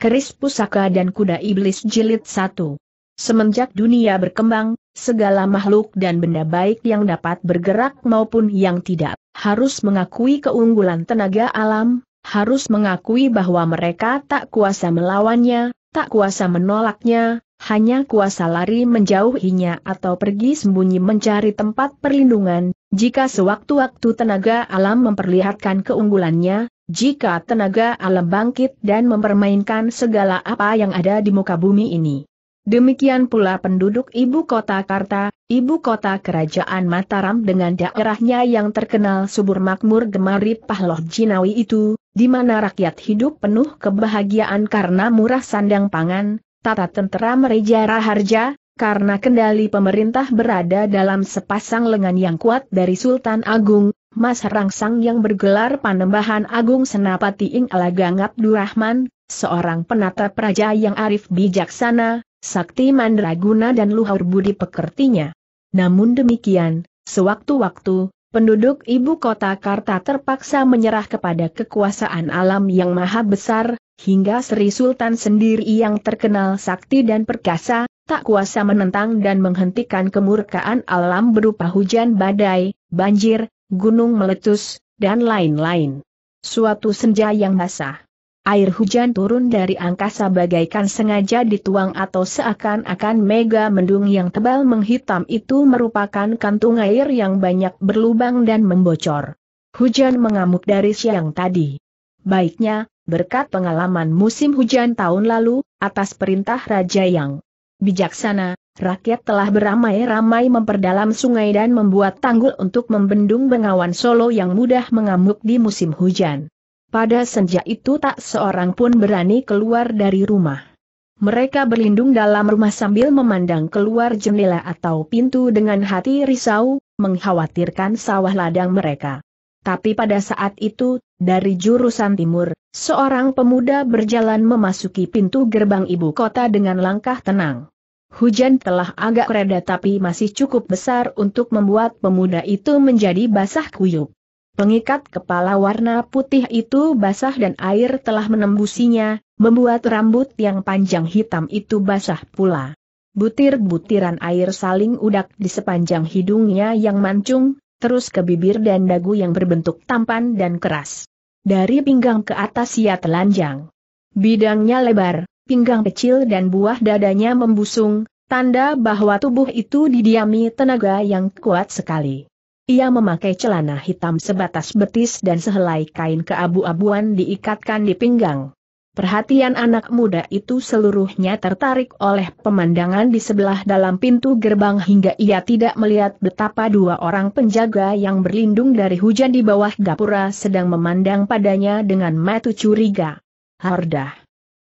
Keris Pusaka dan Kuda Iblis Jilid 1. Semenjak dunia berkembang, segala makhluk dan benda baik yang dapat bergerak maupun yang tidak, harus mengakui keunggulan tenaga alam, harus mengakui bahwa mereka tak kuasa melawannya, tak kuasa menolaknya, hanya kuasa lari menjauhinya atau pergi sembunyi mencari tempat perlindungan, jika sewaktu-waktu tenaga alam memperlihatkan keunggulannya, jika tenaga alam bangkit dan mempermainkan segala apa yang ada di muka bumi ini. Demikian pula penduduk ibu kota Karta, ibu kota kerajaan Mataram dengan daerahnya yang terkenal subur makmur gemari Pahloh Jinawi itu, di mana rakyat hidup penuh kebahagiaan karena murah sandang pangan, tata tentera mereja raharja, karena kendali pemerintah berada dalam sepasang lengan yang kuat dari Sultan Agung, Mas Rangsang yang bergelar Panembahan Agung Senapati Ing Alagang Abdurrahman, seorang penata praja yang arif bijaksana, sakti mandraguna dan luhur budi pekertinya. Namun demikian, sewaktu-waktu, penduduk ibu kota Karta terpaksa menyerah kepada kekuasaan alam yang maha besar, hingga Sri Sultan sendiri yang terkenal sakti dan perkasa, tak kuasa menentang dan menghentikan kemurkaan alam berupa hujan badai, banjir, gunung meletus, dan lain-lain. Suatu senja yang basah. Air hujan turun dari angkasa bagaikan sengaja dituang atau seakan-akan mega mendung yang tebal menghitam itu merupakan kantung air yang banyak berlubang dan membocor. Hujan mengamuk dari siang tadi. Baiknya, berkat pengalaman musim hujan tahun lalu, atas perintah Raja Yang bijaksana, rakyat telah beramai-ramai memperdalam sungai dan membuat tanggul untuk membendung bengawan Solo yang mudah mengamuk di musim hujan. Pada senja itu tak seorang pun berani keluar dari rumah. Mereka berlindung dalam rumah sambil memandang keluar jendela atau pintu dengan hati risau, mengkhawatirkan sawah ladang mereka. Tapi pada saat itu, dari jurusan timur, seorang pemuda berjalan memasuki pintu gerbang ibu kota dengan langkah tenang. Hujan telah agak reda tapi masih cukup besar untuk membuat pemuda itu menjadi basah kuyup. Pengikat kepala warna putih itu basah dan air telah menembusinya, membuat rambut yang panjang hitam itu basah pula. Butir-butiran air saling udak di sepanjang hidungnya yang mancung, terus ke bibir dan dagu yang berbentuk tampan dan keras. Dari pinggang ke atas ia telanjang. Bidangnya lebar, pinggang kecil dan buah dadanya membusung, tanda bahwa tubuh itu didiami tenaga yang kuat sekali. Ia memakai celana hitam sebatas betis dan sehelai kain keabu-abuan diikatkan di pinggang. Perhatian anak muda itu seluruhnya tertarik oleh pemandangan di sebelah dalam pintu gerbang hingga ia tidak melihat betapa dua orang penjaga yang berlindung dari hujan di bawah gapura sedang memandang padanya dengan mata curiga. Hardah.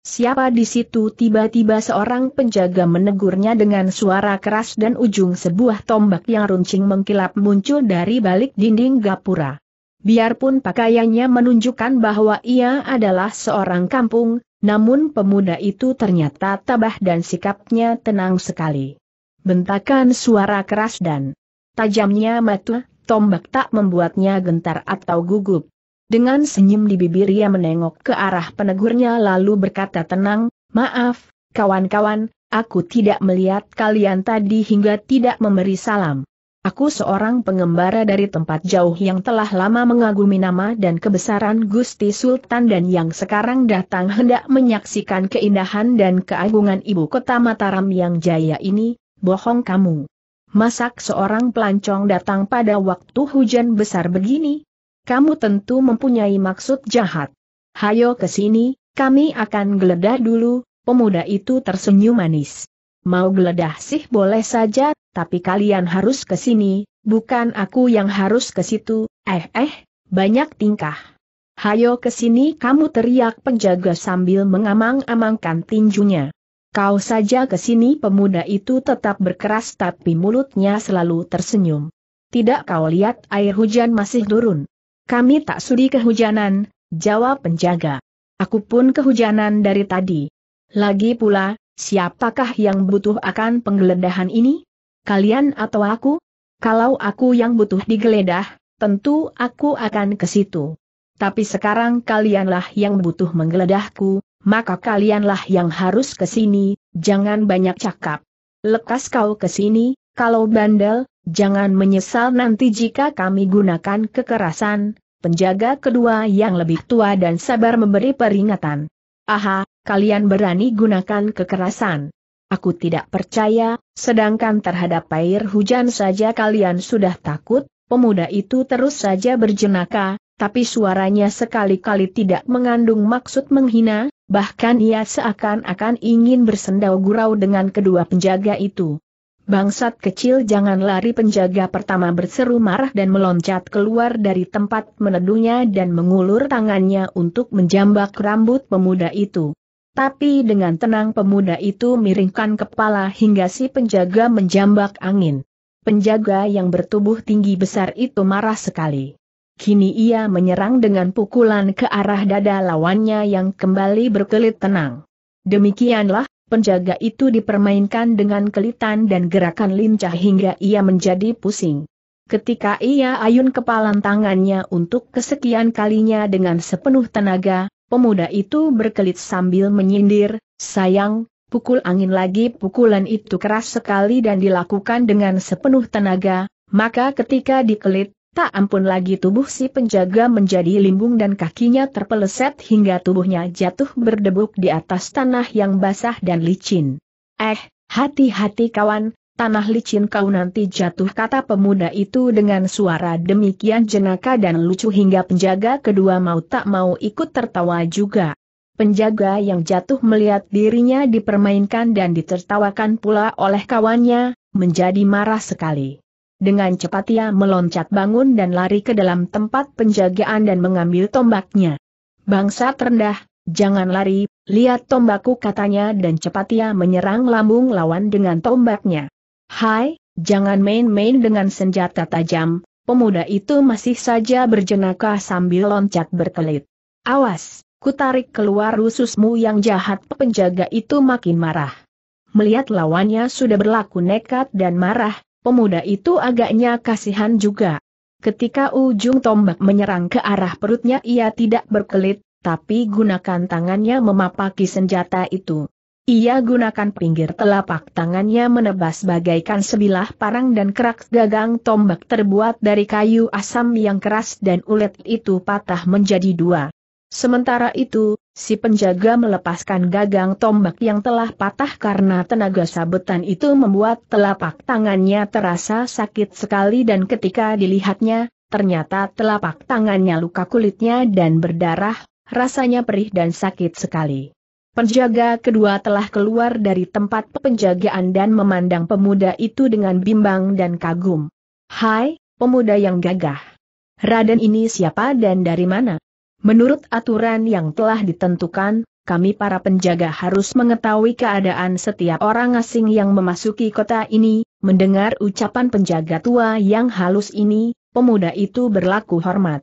Siapa di situ tiba-tiba seorang penjaga menegurnya dengan suara keras dan ujung sebuah tombak yang runcing mengkilap muncul dari balik dinding gapura. Biarpun pakaiannya menunjukkan bahwa ia adalah seorang kampung, namun pemuda itu ternyata tabah dan sikapnya tenang sekali. Bentakan suara keras dan tajamnya mata, tombak tak membuatnya gentar atau gugup. Dengan senyum di bibir ia menengok ke arah penegurnya lalu berkata tenang, maaf, kawan-kawan, aku tidak melihat kalian tadi hingga tidak memberi salam. Aku seorang pengembara dari tempat jauh yang telah lama mengagumi nama dan kebesaran Gusti Sultan dan yang sekarang datang hendak menyaksikan keindahan dan keagungan ibu kota Mataram yang jaya ini, bohong kamu. Masak seorang pelancong datang pada waktu hujan besar begini? Kamu tentu mempunyai maksud jahat. Hayo ke sini, kami akan geledah dulu, pemuda itu tersenyum manis. Mau geledah sih boleh saja tapi kalian harus ke sini, bukan aku yang harus ke situ, eh eh, banyak tingkah. Hayo ke sini kamu teriak penjaga sambil mengamang-amangkan tinjunya. Kau saja ke sini pemuda itu tetap berkeras tapi mulutnya selalu tersenyum. Tidak kau lihat air hujan masih turun. Kami tak sudi kehujanan, jawab penjaga. Aku pun kehujanan dari tadi. Lagi pula, siapakah yang butuh akan penggeledahan ini? Kalian atau aku? Kalau aku yang butuh digeledah, tentu aku akan ke situ. Tapi sekarang kalianlah yang butuh menggeledahku, maka kalianlah yang harus ke sini, jangan banyak cakap. Lekas kau ke sini, kalau bandel, jangan menyesal nanti jika kami gunakan kekerasan, penjaga kedua yang lebih tua dan sabar memberi peringatan. Aha, kalian berani gunakan kekerasan. Aku tidak percaya, sedangkan terhadap air hujan saja kalian sudah takut, pemuda itu terus saja berjenaka, tapi suaranya sekali-kali tidak mengandung maksud menghina, bahkan ia seakan-akan ingin bersendau gurau dengan kedua penjaga itu. Bangsat kecil jangan lari penjaga pertama berseru marah dan meloncat keluar dari tempat meneduhnya dan mengulur tangannya untuk menjambak rambut pemuda itu tapi dengan tenang pemuda itu miringkan kepala hingga si penjaga menjambak angin. Penjaga yang bertubuh tinggi besar itu marah sekali. Kini ia menyerang dengan pukulan ke arah dada lawannya yang kembali berkelit tenang. Demikianlah, penjaga itu dipermainkan dengan kelitan dan gerakan lincah hingga ia menjadi pusing. Ketika ia ayun kepalan tangannya untuk kesekian kalinya dengan sepenuh tenaga, Pemuda itu berkelit sambil menyindir, sayang, pukul angin lagi pukulan itu keras sekali dan dilakukan dengan sepenuh tenaga, maka ketika dikelit, tak ampun lagi tubuh si penjaga menjadi limbung dan kakinya terpeleset hingga tubuhnya jatuh berdebuk di atas tanah yang basah dan licin. Eh, hati-hati kawan, Tanah licin kau nanti jatuh kata pemuda itu dengan suara demikian jenaka dan lucu hingga penjaga kedua mau tak mau ikut tertawa juga. Penjaga yang jatuh melihat dirinya dipermainkan dan ditertawakan pula oleh kawannya, menjadi marah sekali. Dengan cepat ia meloncat bangun dan lari ke dalam tempat penjagaan dan mengambil tombaknya. Bangsa terendah, jangan lari, lihat tombakku katanya dan cepat ia menyerang lambung lawan dengan tombaknya. Hai, jangan main-main dengan senjata tajam, pemuda itu masih saja berjenaka sambil loncat berkelit. Awas, ku tarik keluar ususmu yang jahat penjaga itu makin marah. Melihat lawannya sudah berlaku nekat dan marah, pemuda itu agaknya kasihan juga. Ketika ujung tombak menyerang ke arah perutnya ia tidak berkelit, tapi gunakan tangannya memapaki senjata itu. Ia gunakan pinggir telapak tangannya menebas bagaikan sebilah parang dan kerak gagang tombak terbuat dari kayu asam yang keras dan ulet itu patah menjadi dua. Sementara itu, si penjaga melepaskan gagang tombak yang telah patah karena tenaga sabetan itu membuat telapak tangannya terasa sakit sekali dan ketika dilihatnya, ternyata telapak tangannya luka kulitnya dan berdarah, rasanya perih dan sakit sekali. Penjaga kedua telah keluar dari tempat penjagaan dan memandang pemuda itu dengan bimbang dan kagum. Hai, pemuda yang gagah. Raden ini siapa dan dari mana? Menurut aturan yang telah ditentukan, kami para penjaga harus mengetahui keadaan setiap orang asing yang memasuki kota ini, mendengar ucapan penjaga tua yang halus ini, pemuda itu berlaku hormat.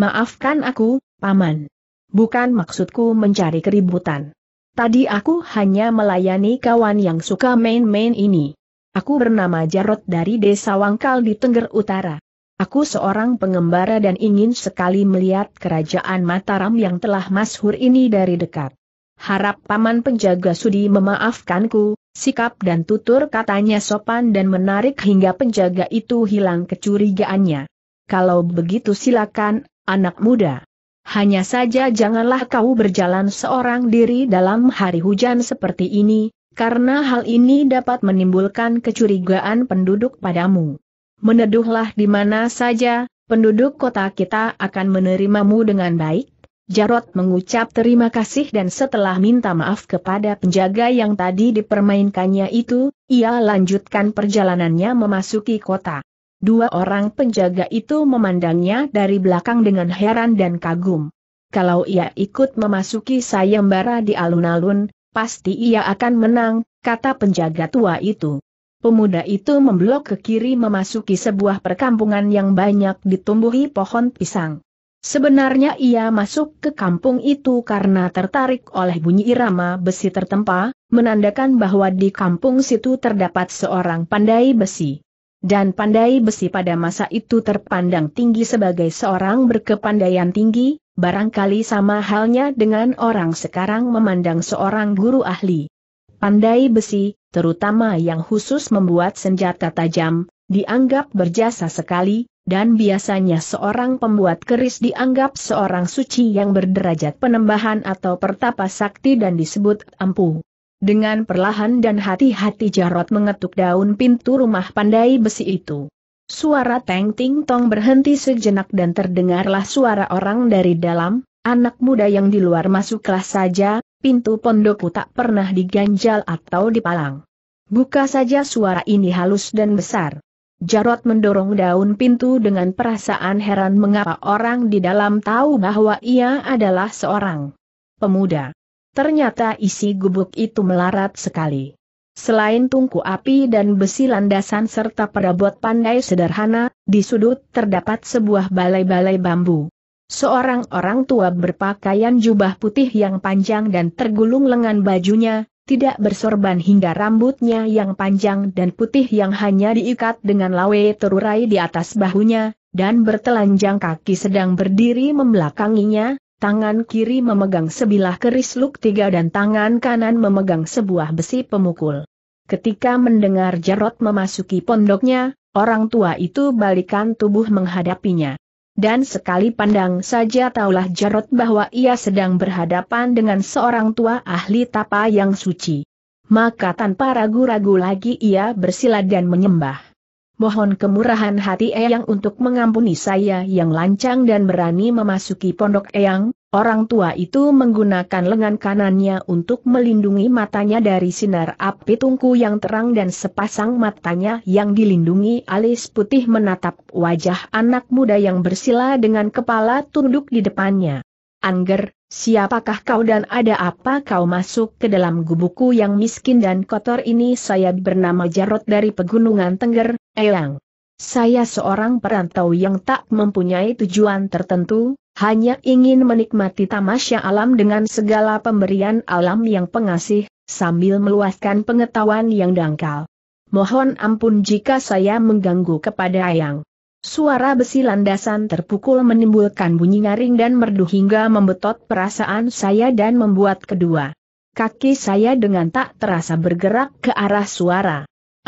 Maafkan aku, Paman. Bukan maksudku mencari keributan. Tadi aku hanya melayani kawan yang suka main-main ini. Aku bernama Jarot dari desa Wangkal di Tengger Utara. Aku seorang pengembara dan ingin sekali melihat kerajaan Mataram yang telah masyhur ini dari dekat. Harap paman penjaga sudi memaafkanku, sikap dan tutur katanya sopan dan menarik hingga penjaga itu hilang kecurigaannya. Kalau begitu silakan, anak muda. Hanya saja janganlah kau berjalan seorang diri dalam hari hujan seperti ini, karena hal ini dapat menimbulkan kecurigaan penduduk padamu. Meneduhlah di mana saja, penduduk kota kita akan menerimamu dengan baik. Jarot mengucap terima kasih dan setelah minta maaf kepada penjaga yang tadi dipermainkannya itu, ia lanjutkan perjalanannya memasuki kota. Dua orang penjaga itu memandangnya dari belakang dengan heran dan kagum. Kalau ia ikut memasuki sayembara di alun-alun, pasti ia akan menang, kata penjaga tua itu. Pemuda itu memblok ke kiri memasuki sebuah perkampungan yang banyak ditumbuhi pohon pisang. Sebenarnya ia masuk ke kampung itu karena tertarik oleh bunyi irama besi tertempa, menandakan bahwa di kampung situ terdapat seorang pandai besi dan pandai besi pada masa itu terpandang tinggi sebagai seorang berkepandaian tinggi, barangkali sama halnya dengan orang sekarang memandang seorang guru ahli. Pandai besi, terutama yang khusus membuat senjata tajam, dianggap berjasa sekali, dan biasanya seorang pembuat keris dianggap seorang suci yang berderajat penembahan atau pertapa sakti dan disebut ampuh. Dengan perlahan dan hati-hati Jarot mengetuk daun pintu rumah pandai besi itu. Suara teng ting tong berhenti sejenak dan terdengarlah suara orang dari dalam, anak muda yang di luar masuklah saja, pintu pondokku tak pernah diganjal atau dipalang. Buka saja suara ini halus dan besar. Jarot mendorong daun pintu dengan perasaan heran mengapa orang di dalam tahu bahwa ia adalah seorang pemuda. Ternyata isi gubuk itu melarat sekali. Selain tungku api dan besi landasan serta perabot pandai sederhana, di sudut terdapat sebuah balai-balai bambu. Seorang orang tua berpakaian jubah putih yang panjang dan tergulung lengan bajunya, tidak bersorban hingga rambutnya yang panjang dan putih yang hanya diikat dengan lawe terurai di atas bahunya, dan bertelanjang kaki sedang berdiri membelakanginya, tangan kiri memegang sebilah keris luk tiga dan tangan kanan memegang sebuah besi pemukul. Ketika mendengar Jarot memasuki pondoknya, orang tua itu balikan tubuh menghadapinya. Dan sekali pandang saja taulah Jarot bahwa ia sedang berhadapan dengan seorang tua ahli tapa yang suci. Maka tanpa ragu-ragu lagi ia bersilat dan menyembah mohon kemurahan hati Eyang untuk mengampuni saya yang lancang dan berani memasuki pondok Eyang, orang tua itu menggunakan lengan kanannya untuk melindungi matanya dari sinar api tungku yang terang dan sepasang matanya yang dilindungi alis putih menatap wajah anak muda yang bersila dengan kepala tunduk di depannya. Angger, Siapakah kau dan ada apa kau masuk ke dalam gubuku yang miskin dan kotor ini saya bernama Jarot dari Pegunungan Tengger, Eyang. Saya seorang perantau yang tak mempunyai tujuan tertentu, hanya ingin menikmati tamasya alam dengan segala pemberian alam yang pengasih, sambil meluaskan pengetahuan yang dangkal. Mohon ampun jika saya mengganggu kepada Eyang. Suara besi landasan terpukul menimbulkan bunyi nyaring dan merdu hingga membetot perasaan saya dan membuat kedua. Kaki saya dengan tak terasa bergerak ke arah suara.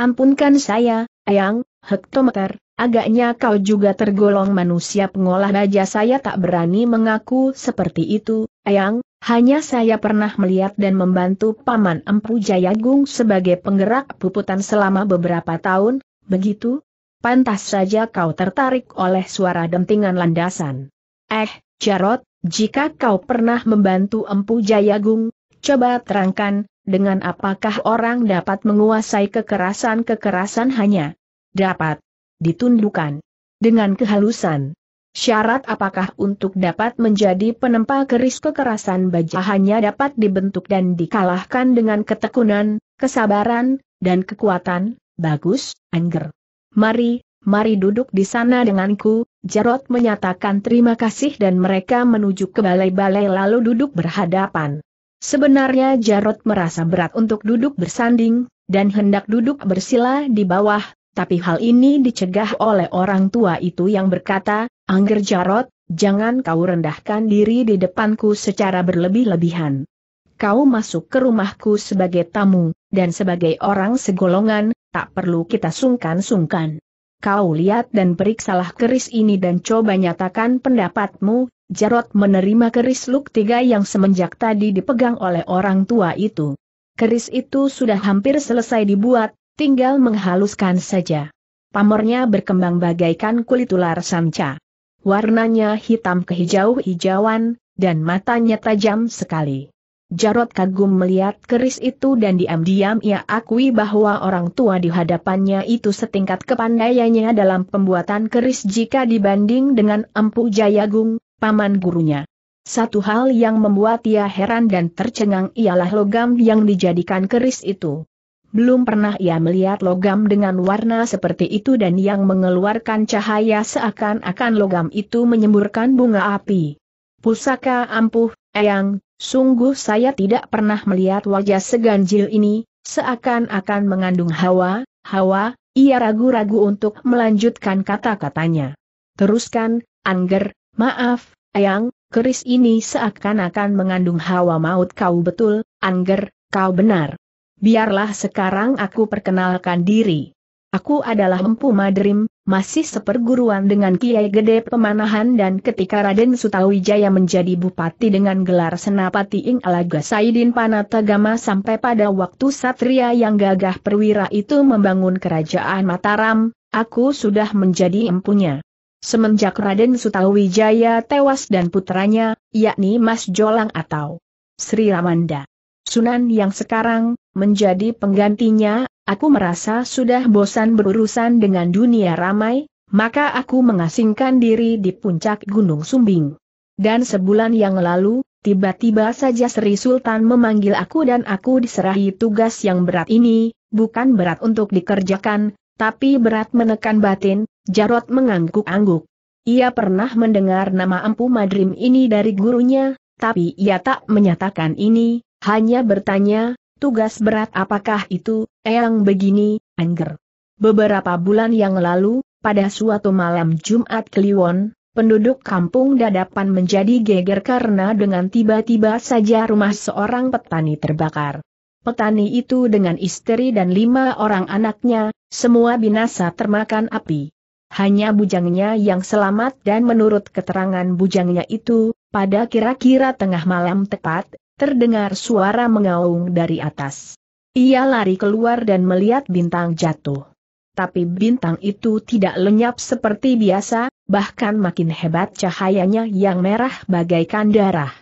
Ampunkan saya, Ayang. hektometer, agaknya kau juga tergolong manusia pengolah baja saya tak berani mengaku seperti itu, Ayang. hanya saya pernah melihat dan membantu Paman Empu Jayagung sebagai penggerak puputan selama beberapa tahun, begitu, pantas saja kau tertarik oleh suara dentingan landasan. Eh, Jarot, jika kau pernah membantu Empu Jayagung, coba terangkan, dengan apakah orang dapat menguasai kekerasan-kekerasan hanya dapat ditundukkan dengan kehalusan. Syarat apakah untuk dapat menjadi penempa keris kekerasan baja hanya dapat dibentuk dan dikalahkan dengan ketekunan, kesabaran, dan kekuatan, bagus, anger. Mari, mari duduk di sana denganku, Jarot menyatakan terima kasih dan mereka menuju ke balai-balai lalu duduk berhadapan. Sebenarnya Jarot merasa berat untuk duduk bersanding, dan hendak duduk bersila di bawah, tapi hal ini dicegah oleh orang tua itu yang berkata, Angger Jarot, jangan kau rendahkan diri di depanku secara berlebih-lebihan. Kau masuk ke rumahku sebagai tamu, dan sebagai orang segolongan, tak perlu kita sungkan-sungkan. Kau lihat dan periksalah keris ini dan coba nyatakan pendapatmu, Jarot menerima keris luk tiga yang semenjak tadi dipegang oleh orang tua itu. Keris itu sudah hampir selesai dibuat, tinggal menghaluskan saja. Pamornya berkembang bagaikan kulit ular sanca. Warnanya hitam kehijau-hijauan, dan matanya tajam sekali. Jarot kagum melihat keris itu dan diam-diam ia akui bahwa orang tua di hadapannya itu setingkat kepandaiannya dalam pembuatan keris jika dibanding dengan Empu Jayagung, paman gurunya. Satu hal yang membuat ia heran dan tercengang ialah logam yang dijadikan keris itu. Belum pernah ia melihat logam dengan warna seperti itu dan yang mengeluarkan cahaya seakan-akan logam itu menyemburkan bunga api. Pusaka ampuh, eyang, Sungguh saya tidak pernah melihat wajah seganjil ini, seakan-akan mengandung hawa, hawa, ia ragu-ragu untuk melanjutkan kata-katanya. Teruskan, Angger, maaf, Ayang. keris ini seakan-akan mengandung hawa maut kau betul, Angger, kau benar. Biarlah sekarang aku perkenalkan diri. Aku adalah Empu Madrim, masih seperguruan dengan Kiai Gede Pemanahan dan ketika Raden Sutawijaya menjadi bupati dengan gelar Senapati Ing Alaga Saidin Panatagama sampai pada waktu Satria yang gagah perwira itu membangun kerajaan Mataram, aku sudah menjadi empunya. Semenjak Raden Sutawijaya tewas dan putranya, yakni Mas Jolang atau Sri Ramanda. Sunan yang sekarang, menjadi penggantinya, aku merasa sudah bosan berurusan dengan dunia ramai, maka aku mengasingkan diri di puncak Gunung Sumbing. Dan sebulan yang lalu, tiba-tiba saja Sri Sultan memanggil aku dan aku diserahi tugas yang berat ini, bukan berat untuk dikerjakan, tapi berat menekan batin, Jarot mengangguk-angguk. Ia pernah mendengar nama Empu Madrim ini dari gurunya, tapi ia tak menyatakan ini, hanya bertanya, Tugas berat apakah itu, Eyang begini, Angger? Beberapa bulan yang lalu, pada suatu malam Jumat Kliwon, penduduk kampung dadapan menjadi geger karena dengan tiba-tiba saja rumah seorang petani terbakar. Petani itu dengan istri dan lima orang anaknya, semua binasa termakan api. Hanya bujangnya yang selamat dan menurut keterangan bujangnya itu, pada kira-kira tengah malam tepat, terdengar suara mengaung dari atas. Ia lari keluar dan melihat bintang jatuh. Tapi bintang itu tidak lenyap seperti biasa, bahkan makin hebat cahayanya yang merah bagaikan darah.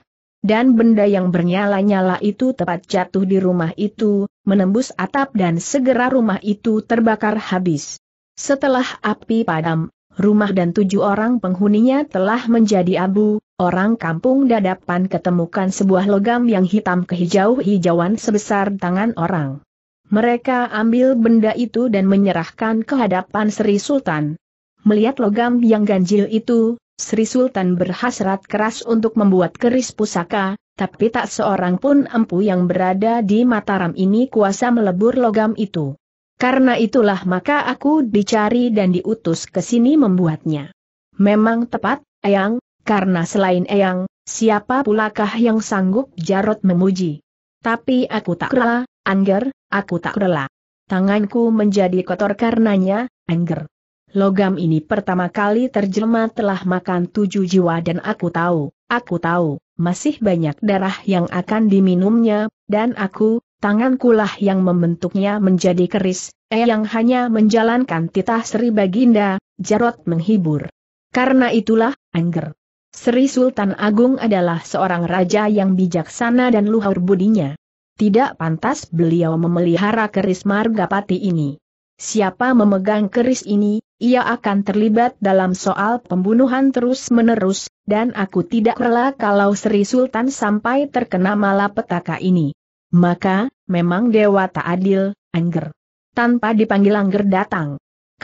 Dan benda yang bernyala-nyala itu tepat jatuh di rumah itu, menembus atap dan segera rumah itu terbakar habis. Setelah api padam, rumah dan tujuh orang penghuninya telah menjadi abu, orang kampung dadapan ketemukan sebuah logam yang hitam kehijau-hijauan sebesar tangan orang. Mereka ambil benda itu dan menyerahkan ke hadapan Sri Sultan. Melihat logam yang ganjil itu, Sri Sultan berhasrat keras untuk membuat keris pusaka, tapi tak seorang pun empu yang berada di Mataram ini kuasa melebur logam itu. Karena itulah maka aku dicari dan diutus ke sini membuatnya. Memang tepat, Ayang, karena selain Eyang, siapa pulakah yang sanggup Jarot memuji? Tapi aku tak rela, Angger, aku tak rela. Tanganku menjadi kotor karenanya, Angger. Logam ini pertama kali terjelma telah makan tujuh jiwa dan aku tahu, aku tahu, masih banyak darah yang akan diminumnya, dan aku, tangankulah yang membentuknya menjadi keris, Eyang hanya menjalankan titah Sri Baginda, Jarot menghibur. Karena itulah, Angger. Sri Sultan Agung adalah seorang raja yang bijaksana dan luhur budinya. Tidak pantas beliau memelihara keris margapati ini. Siapa memegang keris ini, ia akan terlibat dalam soal pembunuhan terus-menerus, dan aku tidak rela kalau Sri Sultan sampai terkena malapetaka ini. Maka, memang dewa tak adil, Angger. Tanpa dipanggil Angger datang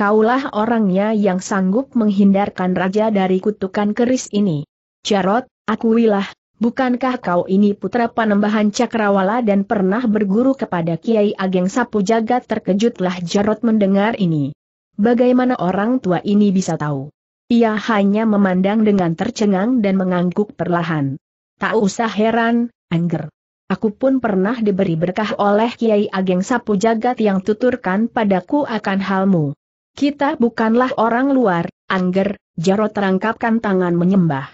kaulah orangnya yang sanggup menghindarkan raja dari kutukan keris ini. Jarot, akuilah, bukankah kau ini putra panembahan Cakrawala dan pernah berguru kepada Kiai Ageng Sapu Jagat terkejutlah Jarot mendengar ini. Bagaimana orang tua ini bisa tahu? Ia hanya memandang dengan tercengang dan mengangguk perlahan. Tak usah heran, Angger. Aku pun pernah diberi berkah oleh Kiai Ageng Sapu Jagat yang tuturkan padaku akan halmu. Kita bukanlah orang luar, Angger, Jarot rangkapkan tangan menyembah.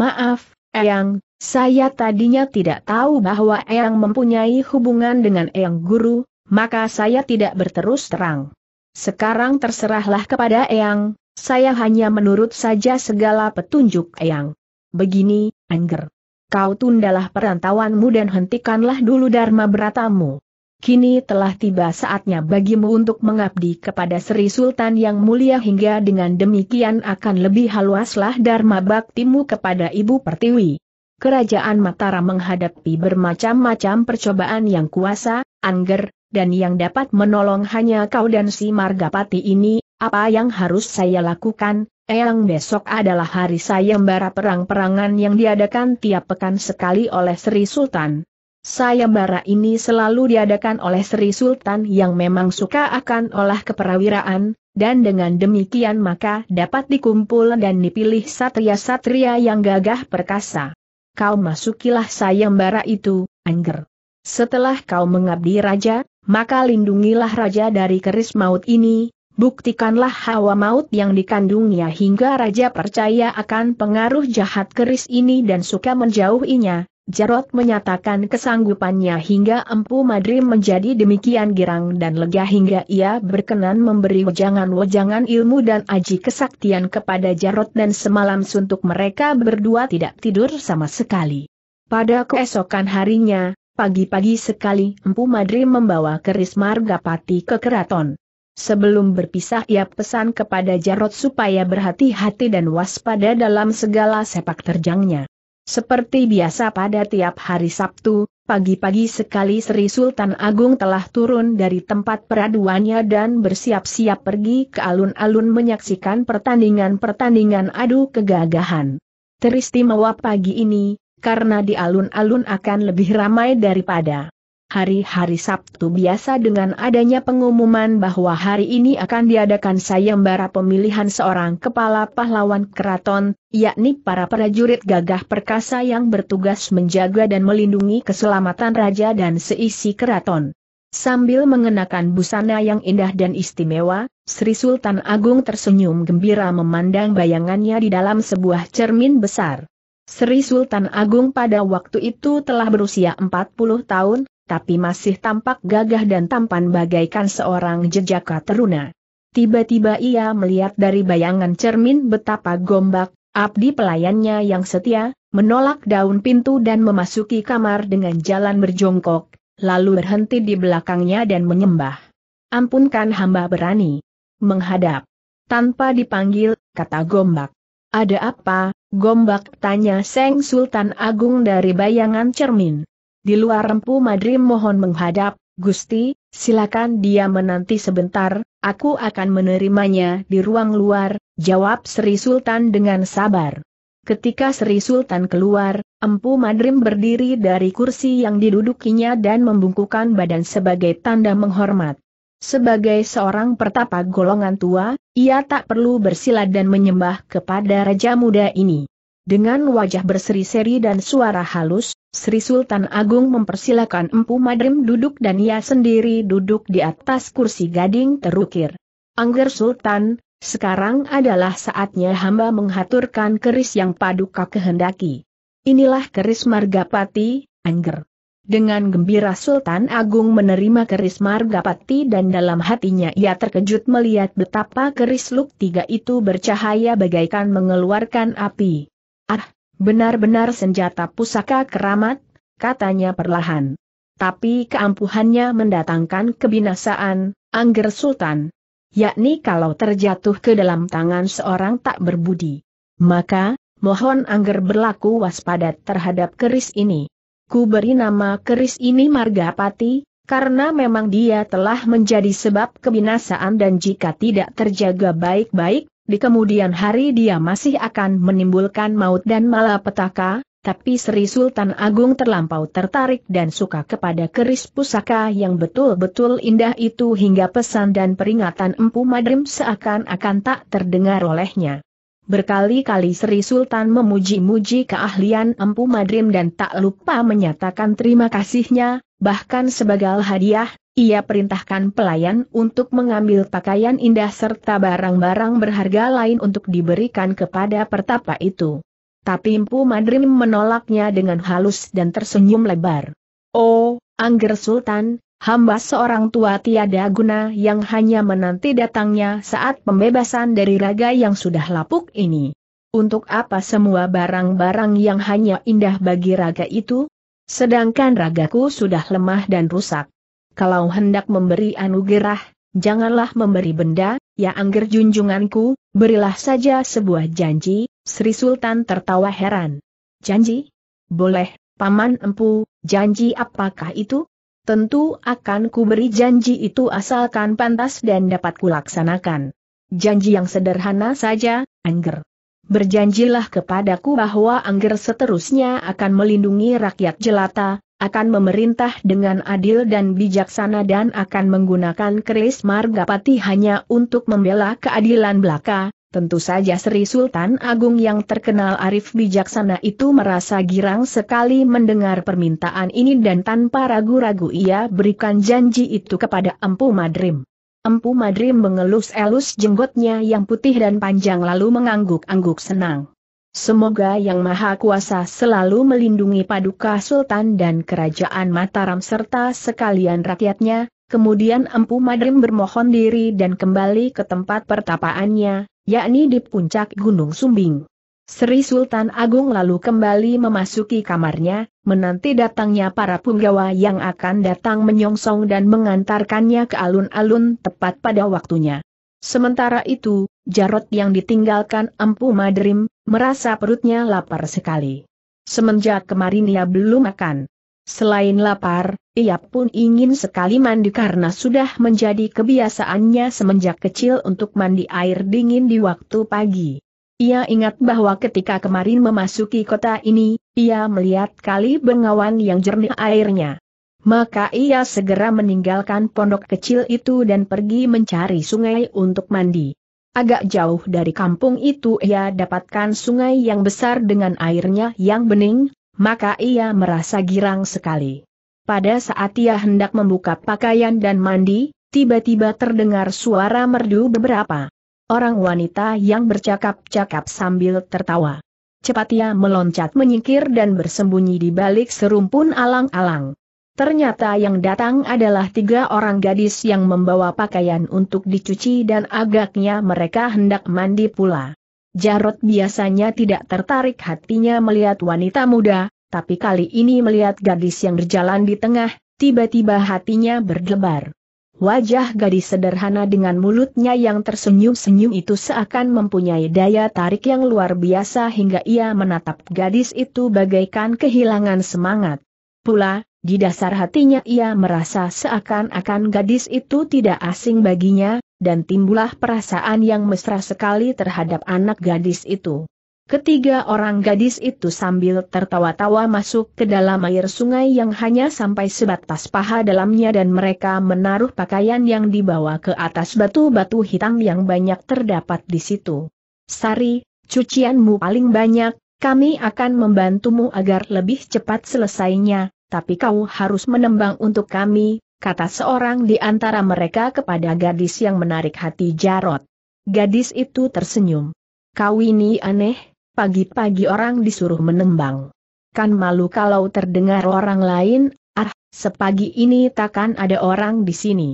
Maaf, Eyang, saya tadinya tidak tahu bahwa Eyang mempunyai hubungan dengan Eyang Guru, maka saya tidak berterus terang. Sekarang terserahlah kepada Eyang, saya hanya menurut saja segala petunjuk Eyang. Begini, Angger. Kau tundalah perantauanmu dan hentikanlah dulu Dharma beratamu kini telah tiba saatnya bagimu untuk mengabdi kepada Sri Sultan yang mulia hingga dengan demikian akan lebih haluaslah Dharma Baktimu kepada Ibu Pertiwi. Kerajaan Mataram menghadapi bermacam-macam percobaan yang kuasa, angger, dan yang dapat menolong hanya kau dan si Margapati ini, apa yang harus saya lakukan, Eyang besok adalah hari sayembara perang-perangan yang diadakan tiap pekan sekali oleh Sri Sultan. Sayembara ini selalu diadakan oleh Sri Sultan yang memang suka akan olah keperawiraan, dan dengan demikian maka dapat dikumpul dan dipilih satria-satria yang gagah perkasa. Kau masukilah sayembara itu, Angger. Setelah kau mengabdi raja, maka lindungilah raja dari keris maut ini, buktikanlah hawa maut yang dikandungnya hingga raja percaya akan pengaruh jahat keris ini dan suka menjauhinya, Jarot menyatakan kesanggupannya hingga Empu Madri menjadi demikian girang dan lega hingga ia berkenan memberi wejangan-wejangan ilmu dan aji kesaktian kepada Jarot dan semalam suntuk mereka berdua tidak tidur sama sekali. Pada keesokan harinya, pagi-pagi sekali Empu Madri membawa keris Margapati ke keraton. Sebelum berpisah ia pesan kepada Jarot supaya berhati-hati dan waspada dalam segala sepak terjangnya. Seperti biasa pada tiap hari Sabtu, pagi-pagi sekali Sri Sultan Agung telah turun dari tempat peraduannya dan bersiap-siap pergi ke alun-alun menyaksikan pertandingan-pertandingan adu kegagahan. Teristimewa pagi ini, karena di alun-alun akan lebih ramai daripada hari-hari Sabtu biasa dengan adanya pengumuman bahwa hari ini akan diadakan sayembara pemilihan seorang kepala pahlawan keraton, yakni para prajurit gagah perkasa yang bertugas menjaga dan melindungi keselamatan raja dan seisi keraton. Sambil mengenakan busana yang indah dan istimewa, Sri Sultan Agung tersenyum gembira memandang bayangannya di dalam sebuah cermin besar. Sri Sultan Agung pada waktu itu telah berusia 40 tahun, tapi masih tampak gagah dan tampan bagaikan seorang jejaka teruna. Tiba-tiba ia melihat dari bayangan cermin betapa gombak, abdi pelayannya yang setia, menolak daun pintu dan memasuki kamar dengan jalan berjongkok, lalu berhenti di belakangnya dan menyembah. Ampunkan hamba berani. Menghadap. Tanpa dipanggil, kata gombak. Ada apa, gombak tanya Seng Sultan Agung dari bayangan cermin. Di luar Empu Madrim mohon menghadap, Gusti, silakan dia menanti sebentar, aku akan menerimanya di ruang luar, jawab Sri Sultan dengan sabar. Ketika Sri Sultan keluar, Empu Madrim berdiri dari kursi yang didudukinya dan membungkukan badan sebagai tanda menghormat. Sebagai seorang pertapa golongan tua, ia tak perlu bersilat dan menyembah kepada Raja Muda ini. Dengan wajah berseri-seri dan suara halus, Sri Sultan Agung mempersilakan Empu Madrim duduk dan ia sendiri duduk di atas kursi gading terukir. Angger Sultan, sekarang adalah saatnya hamba menghaturkan keris yang paduka kehendaki. Inilah keris Margapati, Angger. Dengan gembira Sultan Agung menerima keris Margapati dan dalam hatinya ia terkejut melihat betapa keris luk tiga itu bercahaya bagaikan mengeluarkan api. Ah, Benar-benar senjata pusaka keramat, katanya perlahan. Tapi keampuhannya mendatangkan kebinasaan, angger sultan. Yakni kalau terjatuh ke dalam tangan seorang tak berbudi. Maka, mohon angger berlaku waspada terhadap keris ini. Ku beri nama keris ini Margapati, karena memang dia telah menjadi sebab kebinasaan dan jika tidak terjaga baik-baik, di kemudian hari dia masih akan menimbulkan maut dan malapetaka, tapi Sri Sultan Agung terlampau tertarik dan suka kepada keris pusaka yang betul-betul indah itu hingga pesan dan peringatan Empu Madrim seakan-akan tak terdengar olehnya. Berkali-kali Sri Sultan memuji-muji keahlian Empu Madrim dan tak lupa menyatakan terima kasihnya, bahkan sebagai hadiah, ia perintahkan pelayan untuk mengambil pakaian indah serta barang-barang berharga lain untuk diberikan kepada pertapa itu. Tapi Empu Madrim menolaknya dengan halus dan tersenyum lebar. Oh, Angger Sultan, hamba seorang tua tiada guna yang hanya menanti datangnya saat pembebasan dari raga yang sudah lapuk ini. Untuk apa semua barang-barang yang hanya indah bagi raga itu? Sedangkan ragaku sudah lemah dan rusak. Kalau hendak memberi anugerah, janganlah memberi benda, ya angger junjunganku, berilah saja sebuah janji, Sri Sultan tertawa heran. Janji? Boleh, Paman Empu, janji apakah itu? Tentu akan kuberi janji itu asalkan pantas dan dapat kulaksanakan. Janji yang sederhana saja, Angger. Berjanjilah kepadaku bahwa Angger seterusnya akan melindungi rakyat jelata, akan memerintah dengan adil dan bijaksana dan akan menggunakan keris margapati hanya untuk membela keadilan belaka, tentu saja Sri Sultan Agung yang terkenal arif bijaksana itu merasa girang sekali mendengar permintaan ini dan tanpa ragu-ragu ia berikan janji itu kepada Empu Madrim. Empu Madrim mengelus-elus jenggotnya yang putih dan panjang lalu mengangguk-angguk senang. Semoga Yang Maha Kuasa selalu melindungi Paduka Sultan dan Kerajaan Mataram serta sekalian rakyatnya, kemudian Empu Madrim bermohon diri dan kembali ke tempat pertapaannya, yakni di puncak Gunung Sumbing. Sri Sultan Agung lalu kembali memasuki kamarnya, menanti datangnya para punggawa yang akan datang menyongsong dan mengantarkannya ke alun-alun tepat pada waktunya. Sementara itu, Jarot yang ditinggalkan Empu Madrim, merasa perutnya lapar sekali. Semenjak kemarin ia belum makan. Selain lapar, ia pun ingin sekali mandi karena sudah menjadi kebiasaannya semenjak kecil untuk mandi air dingin di waktu pagi. Ia ingat bahwa ketika kemarin memasuki kota ini, ia melihat kali bengawan yang jernih airnya. Maka ia segera meninggalkan pondok kecil itu dan pergi mencari sungai untuk mandi. Agak jauh dari kampung itu ia dapatkan sungai yang besar dengan airnya yang bening, maka ia merasa girang sekali. Pada saat ia hendak membuka pakaian dan mandi, tiba-tiba terdengar suara merdu beberapa orang wanita yang bercakap-cakap sambil tertawa. Cepat ia meloncat menyingkir dan bersembunyi di balik serumpun alang-alang. Ternyata yang datang adalah tiga orang gadis yang membawa pakaian untuk dicuci dan agaknya mereka hendak mandi pula. Jarot biasanya tidak tertarik hatinya melihat wanita muda, tapi kali ini melihat gadis yang berjalan di tengah, tiba-tiba hatinya berdebar. Wajah gadis sederhana dengan mulutnya yang tersenyum-senyum itu seakan mempunyai daya tarik yang luar biasa hingga ia menatap gadis itu bagaikan kehilangan semangat. Pula, di dasar hatinya ia merasa seakan-akan gadis itu tidak asing baginya, dan timbullah perasaan yang mesra sekali terhadap anak gadis itu. Ketiga orang gadis itu sambil tertawa-tawa masuk ke dalam air sungai yang hanya sampai sebatas paha dalamnya dan mereka menaruh pakaian yang dibawa ke atas batu-batu hitam yang banyak terdapat di situ. Sari, cucianmu paling banyak, kami akan membantumu agar lebih cepat selesainya, tapi kau harus menembang untuk kami, kata seorang di antara mereka kepada gadis yang menarik hati Jarot. Gadis itu tersenyum. Kau ini aneh, pagi-pagi orang disuruh menembang. Kan malu kalau terdengar orang lain, ah, sepagi ini takkan ada orang di sini.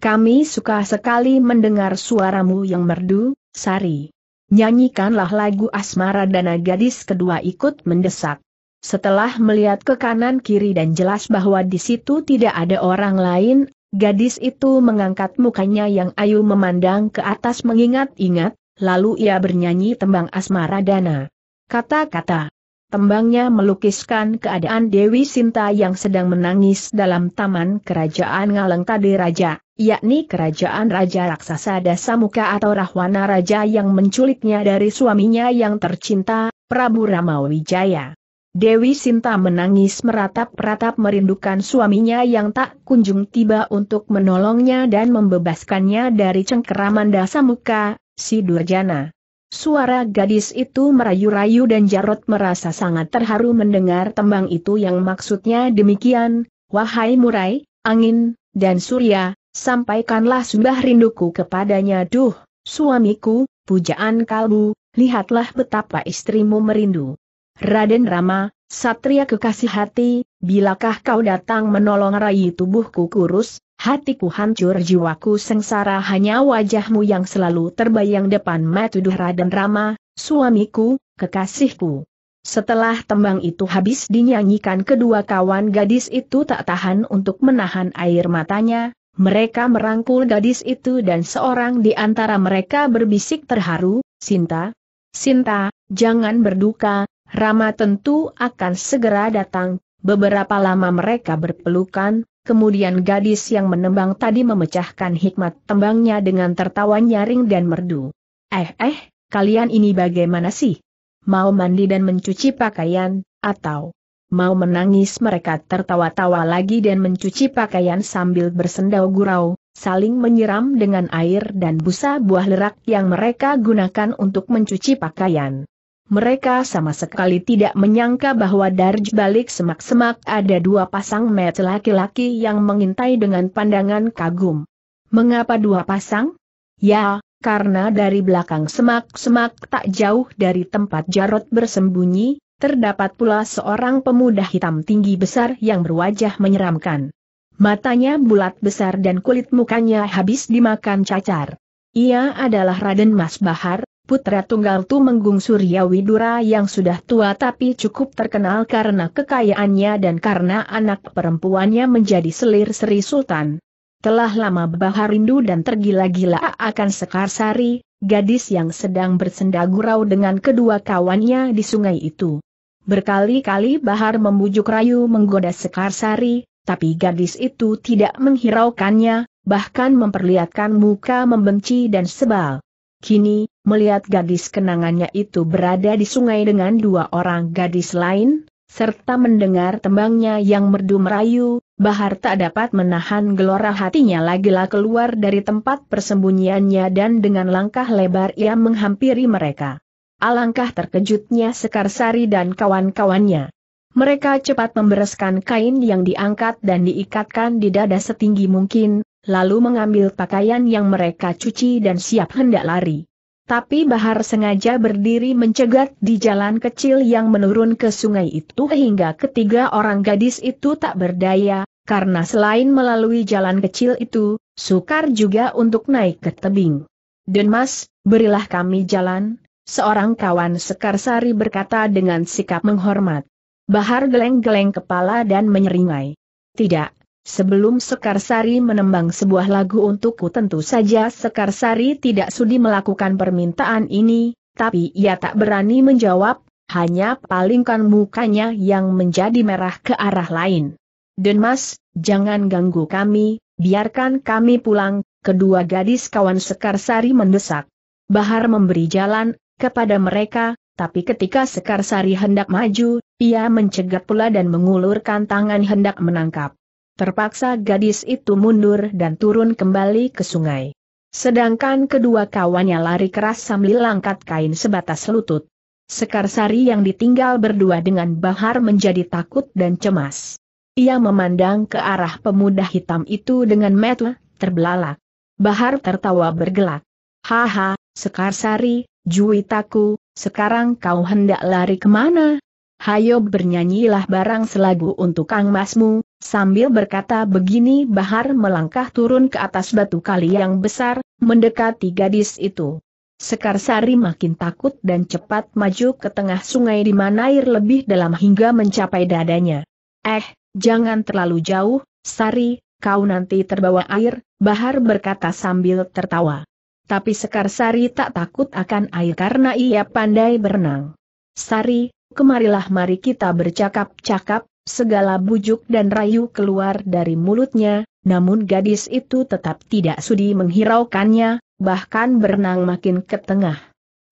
Kami suka sekali mendengar suaramu yang merdu, Sari. Nyanyikanlah lagu asmara dana gadis kedua ikut mendesak. Setelah melihat ke kanan kiri dan jelas bahwa di situ tidak ada orang lain, gadis itu mengangkat mukanya yang ayu memandang ke atas mengingat-ingat, lalu ia bernyanyi tembang asmara dana. Kata-kata. Tembangnya melukiskan keadaan Dewi Sinta yang sedang menangis dalam taman kerajaan Ngalengkade Raja, yakni kerajaan Raja Raksasa Dasamuka atau Rahwana Raja yang menculiknya dari suaminya yang tercinta, Prabu Ramawijaya. Dewi Sinta menangis meratap-ratap merindukan suaminya yang tak kunjung tiba untuk menolongnya dan membebaskannya dari cengkeraman dasa muka si Durjana. Suara gadis itu merayu-rayu dan Jarot merasa sangat terharu mendengar tembang itu yang maksudnya demikian, wahai murai, angin, dan surya, sampaikanlah sembah rinduku kepadanya duh, suamiku, pujaan kalbu, lihatlah betapa istrimu merindu. Raden Rama, Satria kekasih hati, bilakah kau datang menolong rai tubuhku kurus, hatiku hancur jiwaku sengsara hanya wajahmu yang selalu terbayang depan matuduh Raden Rama, suamiku, kekasihku. Setelah tembang itu habis dinyanyikan kedua kawan gadis itu tak tahan untuk menahan air matanya, mereka merangkul gadis itu dan seorang di antara mereka berbisik terharu, Sinta, Sinta, jangan berduka, Rama tentu akan segera datang, beberapa lama mereka berpelukan, kemudian gadis yang menembang tadi memecahkan hikmat tembangnya dengan tertawa nyaring dan merdu. Eh eh, kalian ini bagaimana sih? Mau mandi dan mencuci pakaian, atau mau menangis mereka tertawa-tawa lagi dan mencuci pakaian sambil bersendau gurau, saling menyiram dengan air dan busa buah lerak yang mereka gunakan untuk mencuci pakaian. Mereka sama sekali tidak menyangka bahwa dari balik semak-semak ada dua pasang mata laki-laki yang mengintai dengan pandangan kagum. Mengapa dua pasang? Ya, karena dari belakang semak-semak tak jauh dari tempat Jarot bersembunyi, terdapat pula seorang pemuda hitam tinggi besar yang berwajah menyeramkan. Matanya bulat besar dan kulit mukanya habis dimakan cacar. Ia adalah Raden Mas Bahar, putra tunggal Menggung Surya Widura yang sudah tua tapi cukup terkenal karena kekayaannya dan karena anak perempuannya menjadi selir Sri Sultan. Telah lama bahar rindu dan tergila-gila akan Sekarsari, gadis yang sedang bersenda gurau dengan kedua kawannya di sungai itu. Berkali-kali Bahar membujuk rayu menggoda Sekarsari, tapi gadis itu tidak menghiraukannya, bahkan memperlihatkan muka membenci dan sebal. Kini, melihat gadis kenangannya itu berada di sungai dengan dua orang gadis lain, serta mendengar tembangnya yang merdu merayu, Bahar tak dapat menahan gelora hatinya lagi lagilah keluar dari tempat persembunyiannya dan dengan langkah lebar ia menghampiri mereka. Alangkah terkejutnya Sekarsari dan kawan-kawannya. Mereka cepat membereskan kain yang diangkat dan diikatkan di dada setinggi mungkin, lalu mengambil pakaian yang mereka cuci dan siap hendak lari. Tapi Bahar sengaja berdiri mencegat di jalan kecil yang menurun ke sungai itu hingga ketiga orang gadis itu tak berdaya, karena selain melalui jalan kecil itu, sukar juga untuk naik ke tebing. Dan mas, berilah kami jalan, seorang kawan Sekarsari berkata dengan sikap menghormat. Bahar geleng-geleng kepala dan menyeringai. Tidak, Sebelum Sekarsari menembang sebuah lagu untukku tentu saja Sekarsari tidak sudi melakukan permintaan ini, tapi ia tak berani menjawab, hanya palingkan mukanya yang menjadi merah ke arah lain. Denmas, jangan ganggu kami, biarkan kami pulang, kedua gadis kawan Sekarsari mendesak. Bahar memberi jalan, kepada mereka, tapi ketika Sekarsari hendak maju, ia mencegat pula dan mengulurkan tangan hendak menangkap. Terpaksa gadis itu mundur dan turun kembali ke sungai. Sedangkan kedua kawannya lari keras sambil langkat kain sebatas lutut. Sekarsari yang ditinggal berdua dengan Bahar menjadi takut dan cemas. Ia memandang ke arah pemuda hitam itu dengan mata terbelalak. Bahar tertawa bergelak. Haha, Sekarsari, juitaku, sekarang kau hendak lari kemana? Hayo bernyanyilah barang selagu untuk kang masmu, Sambil berkata begini Bahar melangkah turun ke atas batu kali yang besar, mendekati gadis itu. Sekarsari makin takut dan cepat maju ke tengah sungai di mana air lebih dalam hingga mencapai dadanya. Eh, jangan terlalu jauh, Sari, kau nanti terbawa air, Bahar berkata sambil tertawa. Tapi Sekarsari tak takut akan air karena ia pandai berenang. Sari, kemarilah mari kita bercakap-cakap, segala bujuk dan rayu keluar dari mulutnya, namun gadis itu tetap tidak sudi menghiraukannya, bahkan berenang makin ke tengah.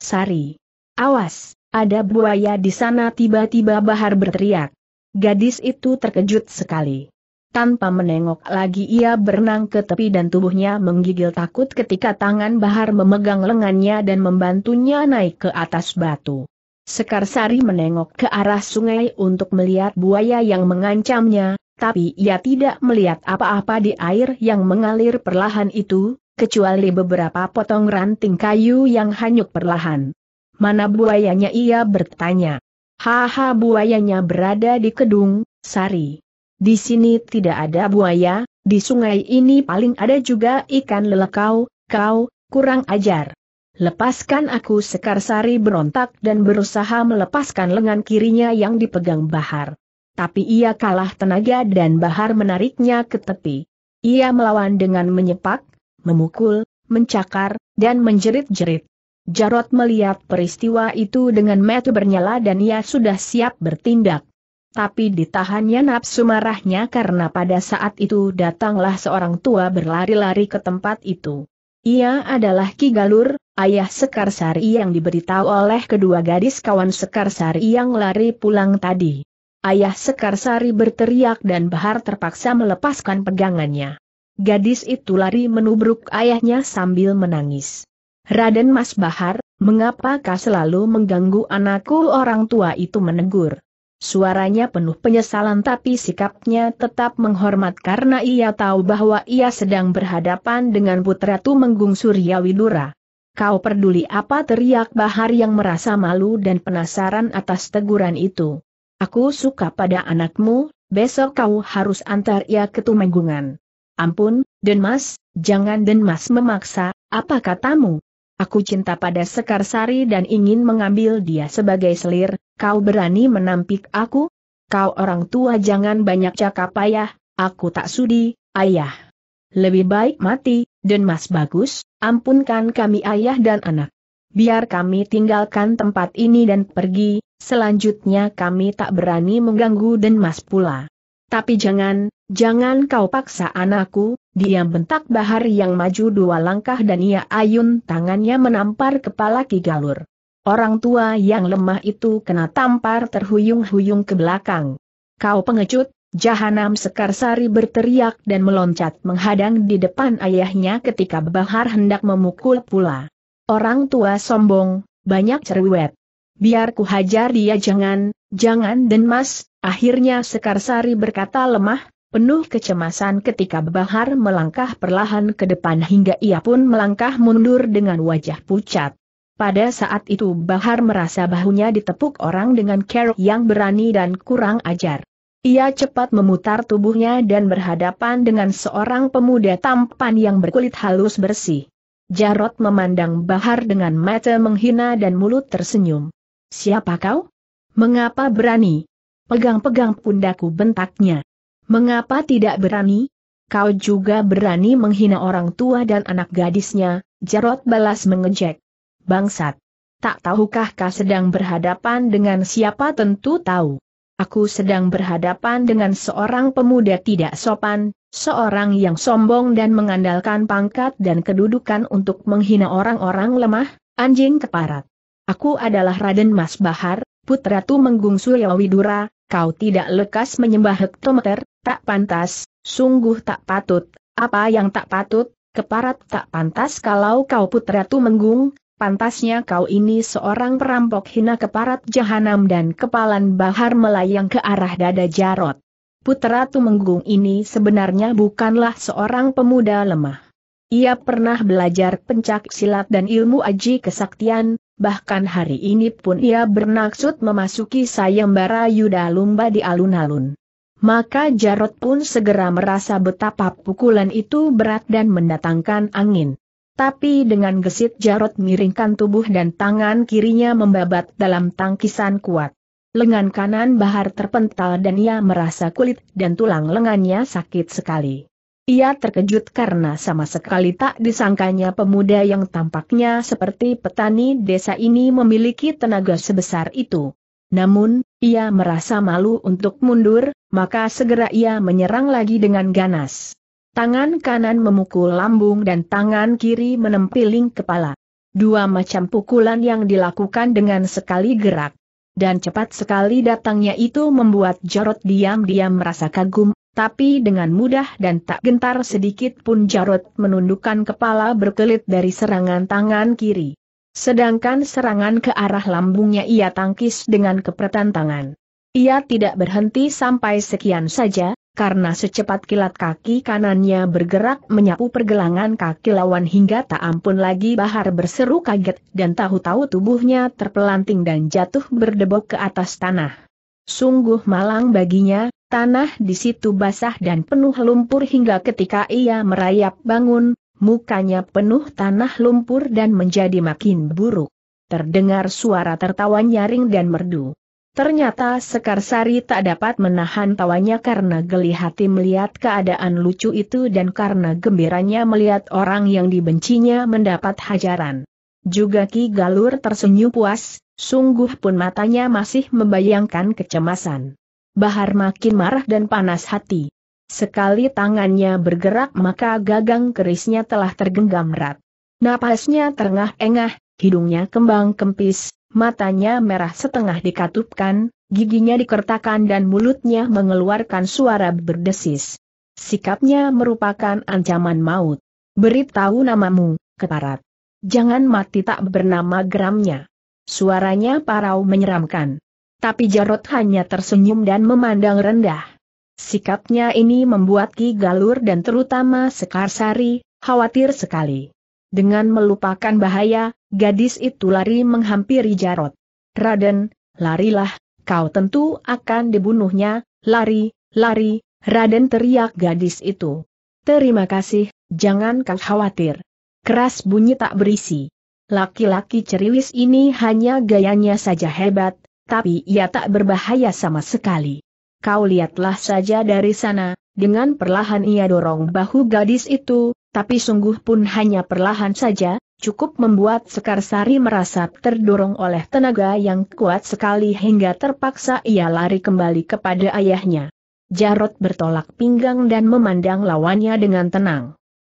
Sari. Awas, ada buaya di sana tiba-tiba Bahar berteriak. Gadis itu terkejut sekali. Tanpa menengok lagi ia berenang ke tepi dan tubuhnya menggigil takut ketika tangan Bahar memegang lengannya dan membantunya naik ke atas batu. Sekarsari menengok ke arah sungai untuk melihat buaya yang mengancamnya, tapi ia tidak melihat apa-apa di air yang mengalir perlahan itu, kecuali beberapa potong ranting kayu yang hanyut perlahan. Mana buayanya ia bertanya. Haha buayanya berada di kedung, Sari. Di sini tidak ada buaya, di sungai ini paling ada juga ikan lelekau, kau, kurang ajar. Lepaskan aku Sekarsari berontak dan berusaha melepaskan lengan kirinya yang dipegang Bahar. Tapi ia kalah tenaga dan Bahar menariknya ke tepi. Ia melawan dengan menyepak, memukul, mencakar, dan menjerit-jerit. Jarot melihat peristiwa itu dengan metu bernyala dan ia sudah siap bertindak. Tapi ditahannya nafsu marahnya karena pada saat itu datanglah seorang tua berlari-lari ke tempat itu. Ia adalah Ki Galur, Ayah Sekarsari yang diberitahu oleh kedua gadis kawan Sekarsari yang lari pulang tadi. Ayah Sekarsari berteriak dan Bahar terpaksa melepaskan pegangannya. Gadis itu lari menubruk ayahnya sambil menangis. Raden Mas Bahar, mengapakah selalu mengganggu anakku orang tua itu menegur. Suaranya penuh penyesalan tapi sikapnya tetap menghormat karena ia tahu bahwa ia sedang berhadapan dengan putra Tumenggung Surya Widura. Kau peduli apa teriak Bahar yang merasa malu dan penasaran atas teguran itu. Aku suka pada anakmu, besok kau harus antar ia ke Tumenggungan. Ampun, Denmas, jangan Denmas memaksa, apa katamu? Aku cinta pada Sekarsari dan ingin mengambil dia sebagai selir, kau berani menampik aku? Kau orang tua jangan banyak cakap ayah, aku tak sudi, ayah. Lebih baik mati, dan mas bagus, ampunkan kami ayah dan anak. Biar kami tinggalkan tempat ini dan pergi, selanjutnya kami tak berani mengganggu dan mas pula. Tapi jangan, jangan kau paksa anakku, dia bentak Bahar yang maju dua langkah dan ia ayun tangannya menampar kepala Ki Galur. Orang tua yang lemah itu kena tampar terhuyung-huyung ke belakang. Kau pengecut, Jahanam Sekarsari berteriak dan meloncat menghadang di depan ayahnya ketika Bahar hendak memukul pula. Orang tua sombong, banyak cerewet. Biar ku hajar dia jangan, jangan dan mas. akhirnya Sekarsari berkata lemah, penuh kecemasan ketika Bahar melangkah perlahan ke depan hingga ia pun melangkah mundur dengan wajah pucat. Pada saat itu Bahar merasa bahunya ditepuk orang dengan kerok yang berani dan kurang ajar. Ia cepat memutar tubuhnya dan berhadapan dengan seorang pemuda tampan yang berkulit halus bersih. Jarot memandang Bahar dengan mata menghina dan mulut tersenyum. Siapa kau? Mengapa berani? Pegang-pegang pundaku bentaknya. Mengapa tidak berani? Kau juga berani menghina orang tua dan anak gadisnya, Jarot balas mengejek. Bangsat! Tak tahukah kau sedang berhadapan dengan siapa tentu tahu. Aku sedang berhadapan dengan seorang pemuda tidak sopan, seorang yang sombong dan mengandalkan pangkat dan kedudukan untuk menghina orang-orang lemah, anjing keparat. Aku adalah Raden Mas Bahar, putra Tumenggung Suryawidura, kau tidak lekas menyembah hektometer, tak pantas, sungguh tak patut, apa yang tak patut, keparat tak pantas kalau kau putra Tumenggung, Pantasnya kau ini seorang perampok hina keparat jahanam dan kepalan bahar melayang ke arah dada Jarot. Putera Tumenggung ini sebenarnya bukanlah seorang pemuda lemah. Ia pernah belajar pencak silat dan ilmu aji kesaktian, bahkan hari ini pun ia bernaksud memasuki sayembara Yuda Lumba di alun-alun. Maka Jarot pun segera merasa betapa pukulan itu berat dan mendatangkan angin. Tapi dengan gesit Jarot miringkan tubuh dan tangan kirinya membabat dalam tangkisan kuat. Lengan kanan Bahar terpental dan ia merasa kulit dan tulang lengannya sakit sekali. Ia terkejut karena sama sekali tak disangkanya pemuda yang tampaknya seperti petani desa ini memiliki tenaga sebesar itu. Namun, ia merasa malu untuk mundur, maka segera ia menyerang lagi dengan ganas. Tangan kanan memukul lambung dan tangan kiri menempiling kepala. Dua macam pukulan yang dilakukan dengan sekali gerak. Dan cepat sekali datangnya itu membuat Jarot diam-diam merasa kagum, tapi dengan mudah dan tak gentar sedikit pun Jarot menundukkan kepala berkelit dari serangan tangan kiri. Sedangkan serangan ke arah lambungnya ia tangkis dengan kepretan tangan. Ia tidak berhenti sampai sekian saja, karena secepat kilat kaki kanannya bergerak menyapu pergelangan kaki lawan hingga tak ampun lagi Bahar berseru kaget dan tahu-tahu tubuhnya terpelanting dan jatuh berdebok ke atas tanah. Sungguh malang baginya, tanah di situ basah dan penuh lumpur hingga ketika ia merayap bangun, mukanya penuh tanah lumpur dan menjadi makin buruk. Terdengar suara tertawa nyaring dan merdu. Ternyata Sekarsari tak dapat menahan tawanya karena geli hati melihat keadaan lucu itu dan karena gembiranya melihat orang yang dibencinya mendapat hajaran. Juga Ki Galur tersenyum puas, sungguh pun matanya masih membayangkan kecemasan. Bahar makin marah dan panas hati. Sekali tangannya bergerak maka gagang kerisnya telah tergenggam erat. Napasnya terengah-engah, hidungnya kembang kempis, matanya merah setengah dikatupkan, giginya dikertakan dan mulutnya mengeluarkan suara berdesis. Sikapnya merupakan ancaman maut. Beritahu namamu, keparat. Jangan mati tak bernama geramnya. Suaranya parau menyeramkan. Tapi Jarot hanya tersenyum dan memandang rendah. Sikapnya ini membuat Ki Galur dan terutama Sekarsari, khawatir sekali. Dengan melupakan bahaya, gadis itu lari menghampiri Jarot. Raden, larilah, kau tentu akan dibunuhnya, lari, lari, Raden teriak gadis itu. Terima kasih, jangan kau khawatir. Keras bunyi tak berisi. Laki-laki ceriwis ini hanya gayanya saja hebat, tapi ia tak berbahaya sama sekali. Kau lihatlah saja dari sana, dengan perlahan ia dorong bahu gadis itu, tapi sungguh pun hanya perlahan saja, cukup membuat Sekarsari merasa terdorong oleh tenaga yang kuat sekali hingga terpaksa ia lari kembali kepada ayahnya. Jarot bertolak pinggang dan memandang lawannya dengan tenang.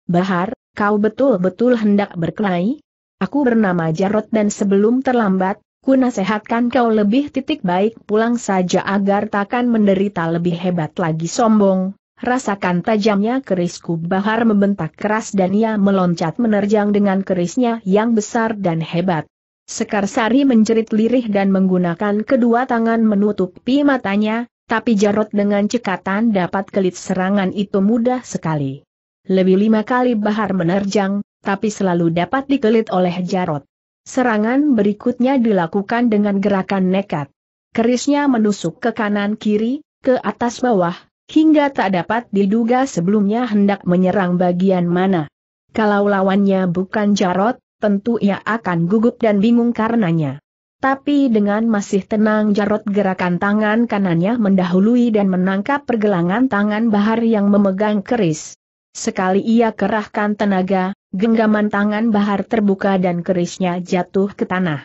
Bahar, kau betul-betul hendak berkelahi? Aku bernama Jarot dan sebelum terlambat, ku nasihatkan kau lebih titik baik pulang saja agar takkan menderita lebih hebat lagi sombong, Rasakan tajamnya kerisku Bahar membentak keras dan ia meloncat menerjang dengan kerisnya yang besar dan hebat. Sekarsari menjerit lirih dan menggunakan kedua tangan menutupi matanya, tapi Jarot dengan cekatan dapat kelit serangan itu mudah sekali. Lebih lima kali Bahar menerjang, tapi selalu dapat dikelit oleh Jarot. Serangan berikutnya dilakukan dengan gerakan nekat. Kerisnya menusuk ke kanan kiri, ke atas bawah, hingga tak dapat diduga sebelumnya hendak menyerang bagian mana. Kalau lawannya bukan Jarot, tentu ia akan gugup dan bingung karenanya. Tapi dengan masih tenang Jarot gerakan tangan kanannya mendahului dan menangkap pergelangan tangan Bahar yang memegang keris. Sekali ia kerahkan tenaga, genggaman tangan Bahar terbuka dan kerisnya jatuh ke tanah.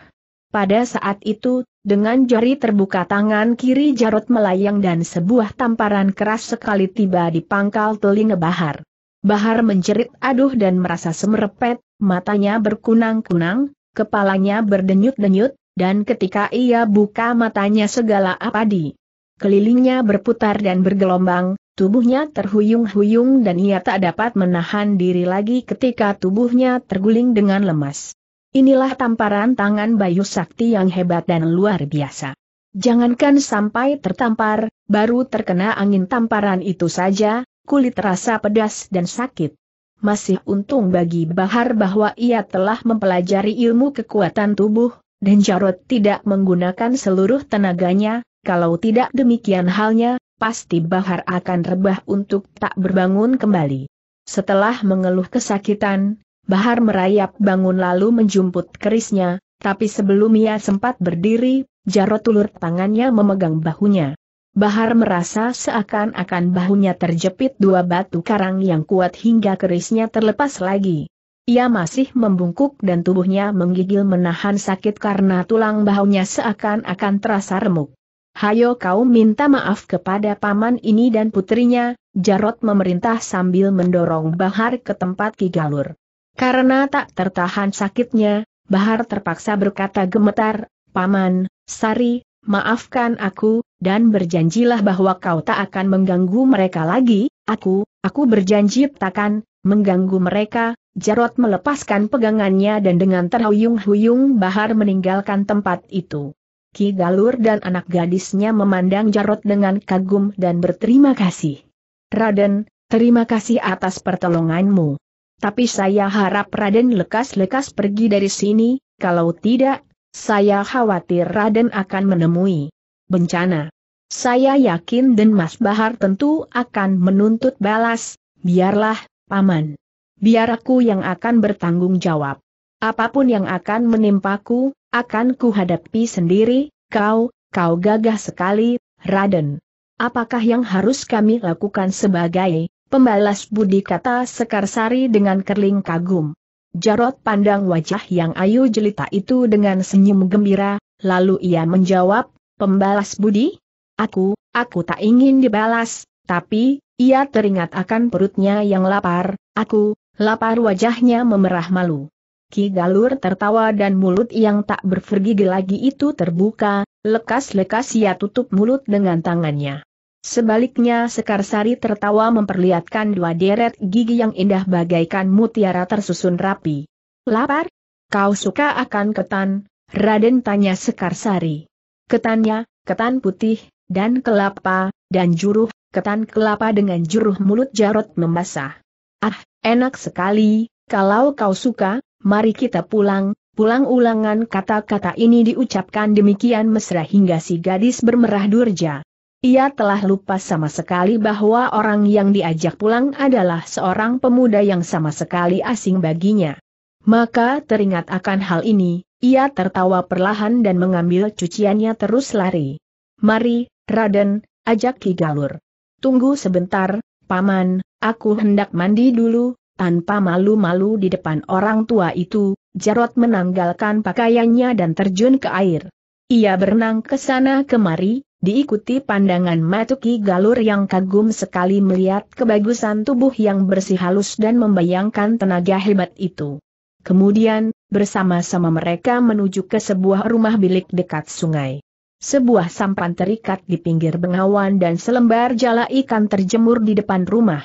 Pada saat itu, dengan jari terbuka tangan kiri Jarot melayang dan sebuah tamparan keras sekali tiba di pangkal telinga Bahar. Bahar menjerit aduh dan merasa semerepet, matanya berkunang-kunang, kepalanya berdenyut-denyut, dan ketika ia buka matanya segala apadi kelilingnya berputar dan bergelombang, tubuhnya terhuyung-huyung dan ia tak dapat menahan diri lagi ketika tubuhnya terguling dengan lemas. Inilah tamparan tangan Bayu Sakti yang hebat dan luar biasa. Jangankan sampai tertampar, baru terkena angin tamparan itu saja, kulit terasa pedas dan sakit. Masih untung bagi Bahar bahwa ia telah mempelajari ilmu kekuatan tubuh, dan Jarot tidak menggunakan seluruh tenaganya, kalau tidak demikian halnya, pasti Bahar akan rebah untuk tak berbangun kembali. Setelah mengeluh kesakitan, Bahar merayap bangun lalu menjumput kerisnya, tapi sebelum ia sempat berdiri, jarot ulur tangannya memegang bahunya. Bahar merasa seakan-akan bahunya terjepit dua batu karang yang kuat hingga kerisnya terlepas lagi. Ia masih membungkuk dan tubuhnya menggigil menahan sakit karena tulang bahunya seakan-akan terasa remuk. Hayo kau minta maaf kepada paman ini dan putrinya, Jarot memerintah sambil mendorong Bahar ke tempat kigalur. Karena tak tertahan sakitnya, Bahar terpaksa berkata gemetar, Paman, Sari, maafkan aku, dan berjanjilah bahwa kau tak akan mengganggu mereka lagi, aku, aku berjanji takkan, mengganggu mereka, Jarot melepaskan pegangannya dan dengan terhuyung-huyung Bahar meninggalkan tempat itu. Ki Galur dan anak gadisnya memandang Jarot dengan kagum dan berterima kasih. Raden, terima kasih atas pertolonganmu. Tapi saya harap Raden lekas-lekas pergi dari sini, kalau tidak, saya khawatir Raden akan menemui bencana. Saya yakin dan Mas Bahar tentu akan menuntut balas, biarlah, Paman. Biar aku yang akan bertanggung jawab. Apapun yang akan menimpaku, akan kuhadapi sendiri, kau, kau gagah sekali, Raden. Apakah yang harus kami lakukan sebagai Pembalas budi kata Sekarsari dengan kerling kagum. Jarot pandang wajah yang ayu jelita itu dengan senyum gembira, lalu ia menjawab, pembalas budi? Aku, aku tak ingin dibalas, tapi, ia teringat akan perutnya yang lapar, aku, lapar wajahnya memerah malu. Ki Galur tertawa dan mulut yang tak berfergigi lagi itu terbuka, lekas-lekas ia tutup mulut dengan tangannya. Sebaliknya Sekarsari tertawa memperlihatkan dua deret gigi yang indah bagaikan mutiara tersusun rapi. Lapar? Kau suka akan ketan? Raden tanya Sekarsari. Ketannya, ketan putih, dan kelapa, dan juruh, ketan kelapa dengan juruh mulut Jarot membasah. Ah, enak sekali, kalau kau suka, mari kita pulang, pulang ulangan kata-kata ini diucapkan demikian mesra hingga si gadis bermerah durja. Ia telah lupa sama sekali bahwa orang yang diajak pulang adalah seorang pemuda yang sama sekali asing baginya. Maka teringat akan hal ini, ia tertawa perlahan dan mengambil cuciannya terus lari. Mari, Raden, ajak Ki Galur. Tunggu sebentar, Paman, aku hendak mandi dulu, tanpa malu-malu di depan orang tua itu, Jarot menanggalkan pakaiannya dan terjun ke air. Ia berenang ke sana kemari, Diikuti pandangan Matuki Galur yang kagum sekali melihat kebagusan tubuh yang bersih halus dan membayangkan tenaga hebat itu. Kemudian, bersama-sama mereka menuju ke sebuah rumah bilik dekat sungai. Sebuah sampan terikat di pinggir bengawan dan selembar jala ikan terjemur di depan rumah.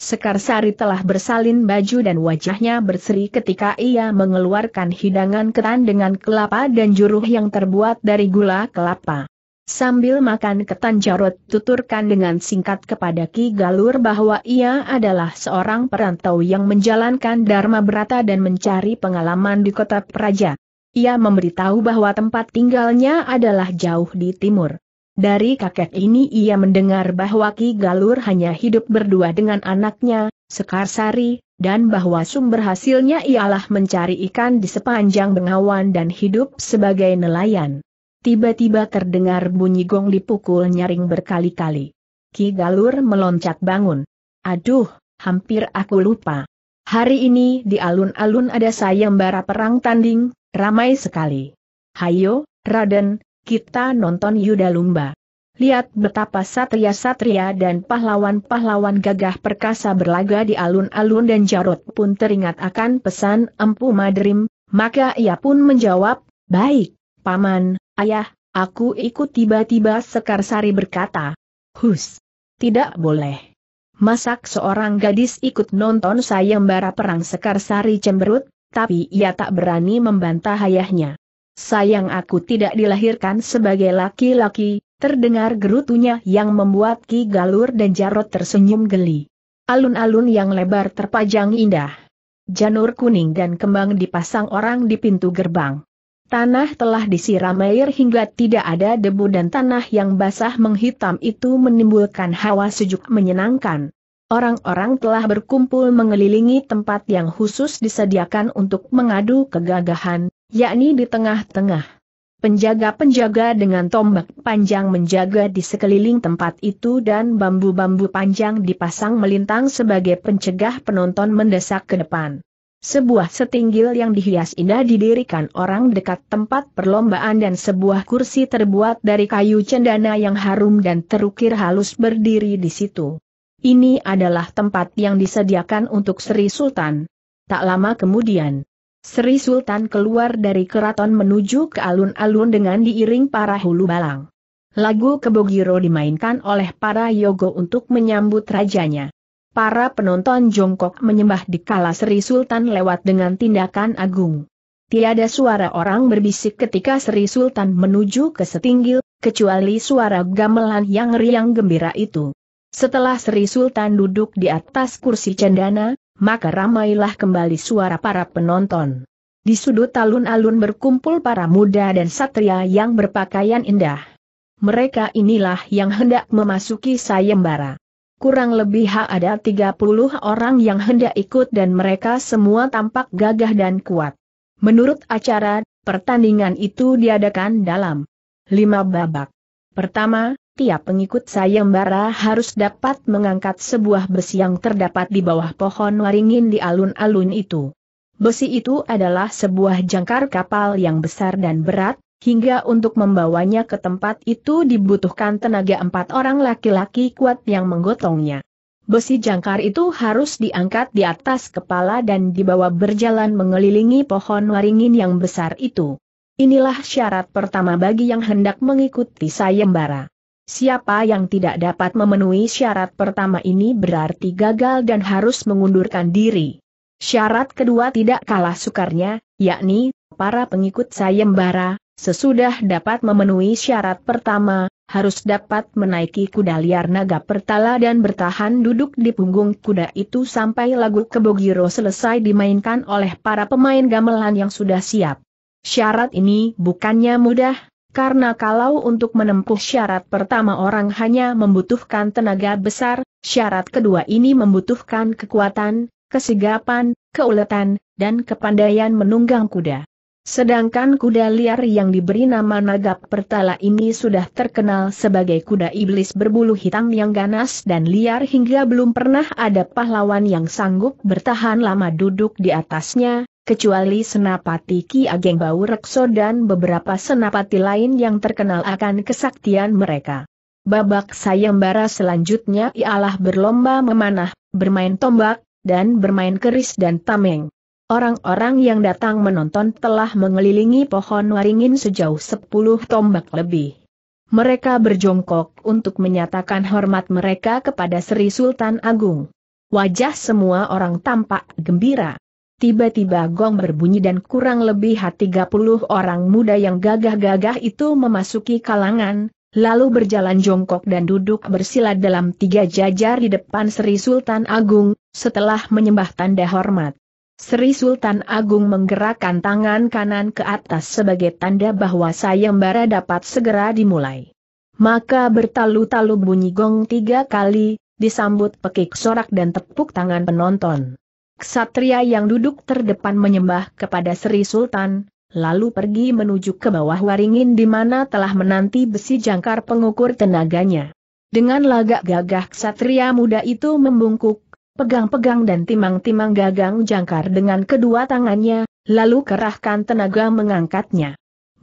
Sekar Sari telah bersalin baju dan wajahnya berseri ketika ia mengeluarkan hidangan ketan dengan kelapa dan juruh yang terbuat dari gula kelapa. Sambil makan ketan Jarot tuturkan dengan singkat kepada Ki Galur bahwa ia adalah seorang perantau yang menjalankan Dharma Berata dan mencari pengalaman di kota Praja. Ia memberitahu bahwa tempat tinggalnya adalah jauh di timur. Dari kakek ini ia mendengar bahwa Ki Galur hanya hidup berdua dengan anaknya, Sekarsari, dan bahwa sumber hasilnya ialah mencari ikan di sepanjang bengawan dan hidup sebagai nelayan. Tiba-tiba terdengar bunyi gong dipukul nyaring berkali-kali. Ki Galur meloncat bangun. Aduh, hampir aku lupa. Hari ini di alun-alun ada sayembara perang tanding, ramai sekali. Hayo, Raden, kita nonton Yuda Lumba. Lihat betapa satria-satria dan pahlawan-pahlawan gagah perkasa berlaga di alun-alun dan Jarot pun teringat akan pesan Empu Madrim, maka ia pun menjawab, baik, Paman, Ayah, aku ikut tiba-tiba Sekarsari berkata. Hus. Tidak boleh. Masak seorang gadis ikut nonton sayembara perang Sekarsari cemberut, tapi ia tak berani membantah ayahnya. Sayang aku tidak dilahirkan sebagai laki-laki, terdengar gerutunya yang membuat Ki Galur dan Jarot tersenyum geli. Alun-alun yang lebar terpajang indah. Janur kuning dan kembang dipasang orang di pintu gerbang. Tanah telah disiram air hingga tidak ada debu dan tanah yang basah menghitam itu menimbulkan hawa sejuk menyenangkan. Orang-orang telah berkumpul mengelilingi tempat yang khusus disediakan untuk mengadu kegagahan, yakni di tengah-tengah. Penjaga-penjaga dengan tombak panjang menjaga di sekeliling tempat itu dan bambu-bambu panjang dipasang melintang sebagai pencegah penonton mendesak ke depan. Sebuah setinggil yang dihias indah didirikan orang dekat tempat perlombaan dan sebuah kursi terbuat dari kayu cendana yang harum dan terukir halus berdiri di situ. Ini adalah tempat yang disediakan untuk Sri Sultan. Tak lama kemudian, Sri Sultan keluar dari keraton menuju ke alun-alun dengan diiring para hulu balang. Lagu Kebogiro dimainkan oleh para yogo untuk menyambut rajanya para penonton jongkok menyembah di kala Sri Sultan lewat dengan tindakan agung. Tiada suara orang berbisik ketika Sri Sultan menuju ke setinggil, kecuali suara gamelan yang riang gembira itu. Setelah Sri Sultan duduk di atas kursi cendana, maka ramailah kembali suara para penonton. Di sudut alun-alun berkumpul para muda dan satria yang berpakaian indah. Mereka inilah yang hendak memasuki sayembara. Kurang lebih ada 30 orang yang hendak ikut dan mereka semua tampak gagah dan kuat. Menurut acara, pertandingan itu diadakan dalam lima babak. Pertama, tiap pengikut sayembara harus dapat mengangkat sebuah besi yang terdapat di bawah pohon waringin di alun-alun itu. Besi itu adalah sebuah jangkar kapal yang besar dan berat, Hingga untuk membawanya ke tempat itu dibutuhkan tenaga empat orang laki-laki kuat yang menggotongnya. Besi jangkar itu harus diangkat di atas kepala dan dibawa berjalan mengelilingi pohon waringin yang besar itu. Inilah syarat pertama bagi yang hendak mengikuti sayembara. Siapa yang tidak dapat memenuhi syarat pertama ini berarti gagal dan harus mengundurkan diri. Syarat kedua tidak kalah sukarnya, yakni para pengikut sayembara Sesudah dapat memenuhi syarat pertama, harus dapat menaiki kuda liar naga pertala dan bertahan duduk di punggung kuda itu sampai lagu kebogiro selesai dimainkan oleh para pemain gamelan yang sudah siap. Syarat ini bukannya mudah, karena kalau untuk menempuh syarat pertama orang hanya membutuhkan tenaga besar, syarat kedua ini membutuhkan kekuatan, kesigapan, keuletan, dan kepandaian menunggang kuda. Sedangkan kuda liar yang diberi nama Naga Pertala ini sudah terkenal sebagai kuda iblis berbulu hitam yang ganas dan liar hingga belum pernah ada pahlawan yang sanggup bertahan lama duduk di atasnya, kecuali senapati Ki Ageng Rekso dan beberapa senapati lain yang terkenal akan kesaktian mereka. Babak sayembara selanjutnya ialah berlomba memanah, bermain tombak, dan bermain keris dan tameng. Orang-orang yang datang menonton telah mengelilingi pohon waringin sejauh sepuluh tombak lebih. Mereka berjongkok untuk menyatakan hormat mereka kepada Sri Sultan Agung. Wajah semua orang tampak gembira. Tiba-tiba gong berbunyi dan kurang lebih 30 orang muda yang gagah-gagah itu memasuki kalangan, lalu berjalan jongkok dan duduk bersila dalam tiga jajar di depan Sri Sultan Agung, setelah menyembah tanda hormat. Sri Sultan Agung menggerakkan tangan kanan ke atas sebagai tanda bahwa sayembara dapat segera dimulai. Maka bertalu-talu bunyi gong tiga kali, disambut pekik sorak dan tepuk tangan penonton. Ksatria yang duduk terdepan menyembah kepada Sri Sultan, lalu pergi menuju ke bawah waringin di mana telah menanti besi jangkar pengukur tenaganya. Dengan lagak gagah ksatria muda itu membungkuk, pegang-pegang dan timang-timang gagang jangkar dengan kedua tangannya, lalu kerahkan tenaga mengangkatnya.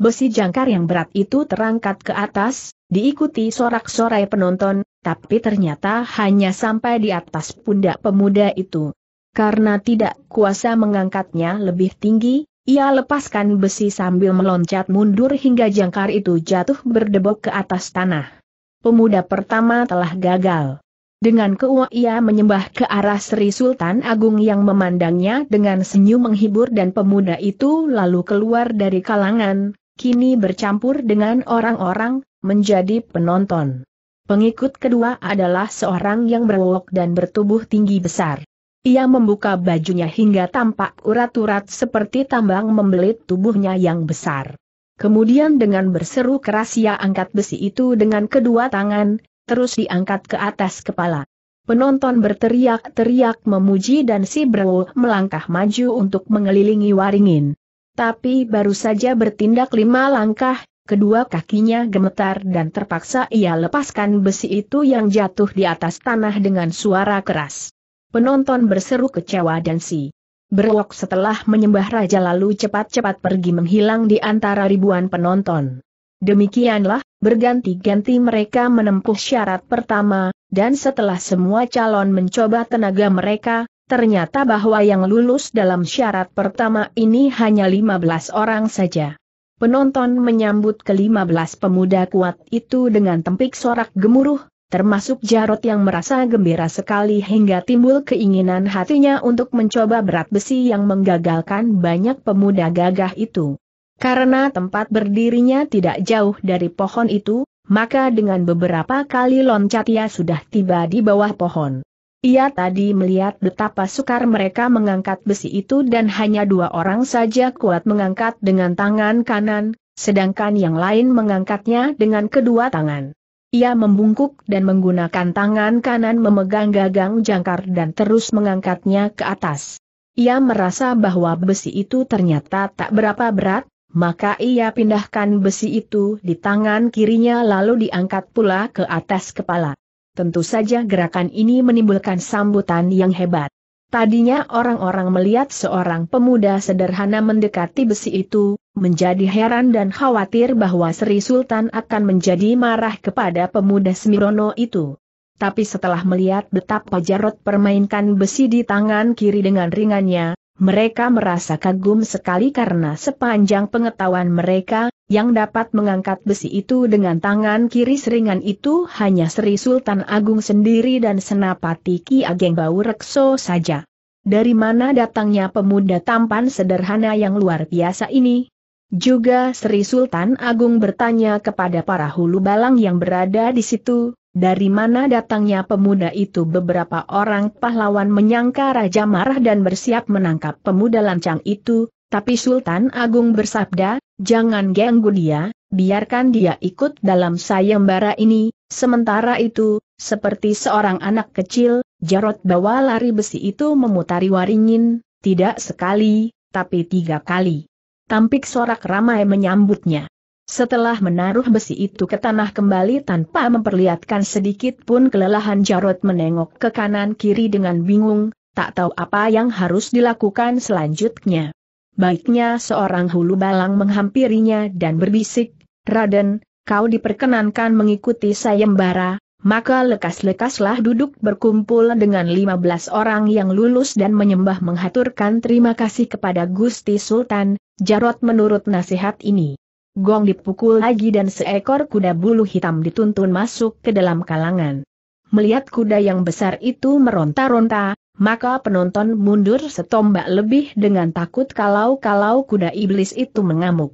Besi jangkar yang berat itu terangkat ke atas, diikuti sorak-sorai penonton, tapi ternyata hanya sampai di atas pundak pemuda itu. Karena tidak kuasa mengangkatnya lebih tinggi, ia lepaskan besi sambil meloncat mundur hingga jangkar itu jatuh berdebok ke atas tanah. Pemuda pertama telah gagal. Dengan keua ia menyembah ke arah Sri Sultan Agung yang memandangnya dengan senyum menghibur dan pemuda itu lalu keluar dari kalangan, kini bercampur dengan orang-orang, menjadi penonton. Pengikut kedua adalah seorang yang berwok dan bertubuh tinggi besar. Ia membuka bajunya hingga tampak urat-urat seperti tambang membelit tubuhnya yang besar. Kemudian dengan berseru keras ia angkat besi itu dengan kedua tangan, terus diangkat ke atas kepala. Penonton berteriak-teriak memuji dan si Bro melangkah maju untuk mengelilingi waringin. Tapi baru saja bertindak lima langkah, kedua kakinya gemetar dan terpaksa ia lepaskan besi itu yang jatuh di atas tanah dengan suara keras. Penonton berseru kecewa dan si Berwok setelah menyembah raja lalu cepat-cepat pergi menghilang di antara ribuan penonton. Demikianlah, Berganti-ganti mereka menempuh syarat pertama, dan setelah semua calon mencoba tenaga mereka, ternyata bahwa yang lulus dalam syarat pertama ini hanya 15 orang saja. Penonton menyambut ke-15 pemuda kuat itu dengan tempik sorak gemuruh, termasuk Jarot yang merasa gembira sekali hingga timbul keinginan hatinya untuk mencoba berat besi yang menggagalkan banyak pemuda gagah itu. Karena tempat berdirinya tidak jauh dari pohon itu, maka dengan beberapa kali loncat ia sudah tiba di bawah pohon. Ia tadi melihat betapa sukar mereka mengangkat besi itu dan hanya dua orang saja kuat mengangkat dengan tangan kanan, sedangkan yang lain mengangkatnya dengan kedua tangan. Ia membungkuk dan menggunakan tangan kanan memegang gagang jangkar dan terus mengangkatnya ke atas. Ia merasa bahwa besi itu ternyata tak berapa berat, maka ia pindahkan besi itu di tangan kirinya lalu diangkat pula ke atas kepala. Tentu saja gerakan ini menimbulkan sambutan yang hebat. Tadinya orang-orang melihat seorang pemuda sederhana mendekati besi itu, menjadi heran dan khawatir bahwa Sri Sultan akan menjadi marah kepada pemuda Semirono itu. Tapi setelah melihat betapa Jarot permainkan besi di tangan kiri dengan ringannya, mereka merasa kagum sekali karena sepanjang pengetahuan mereka, yang dapat mengangkat besi itu dengan tangan kiri seringan itu hanya Sri Sultan Agung sendiri dan Senapati Ki Ageng Rekso saja. Dari mana datangnya pemuda tampan sederhana yang luar biasa ini? Juga Sri Sultan Agung bertanya kepada para hulu balang yang berada di situ, dari mana datangnya pemuda itu beberapa orang pahlawan menyangka Raja marah dan bersiap menangkap pemuda lancang itu, tapi Sultan Agung bersabda, jangan ganggu dia, biarkan dia ikut dalam sayembara ini, sementara itu, seperti seorang anak kecil, Jarot bawa lari besi itu memutari waringin, tidak sekali, tapi tiga kali. Tampik sorak ramai menyambutnya. Setelah menaruh besi itu ke tanah kembali tanpa memperlihatkan sedikit pun kelelahan Jarot menengok ke kanan kiri dengan bingung, tak tahu apa yang harus dilakukan selanjutnya. Baiknya seorang hulu balang menghampirinya dan berbisik, Raden, kau diperkenankan mengikuti sayembara, maka lekas-lekaslah duduk berkumpul dengan 15 orang yang lulus dan menyembah menghaturkan terima kasih kepada Gusti Sultan, Jarot menurut nasihat ini gong dipukul lagi dan seekor kuda bulu hitam dituntun masuk ke dalam kalangan. Melihat kuda yang besar itu meronta-ronta, maka penonton mundur setombak lebih dengan takut kalau-kalau kuda iblis itu mengamuk.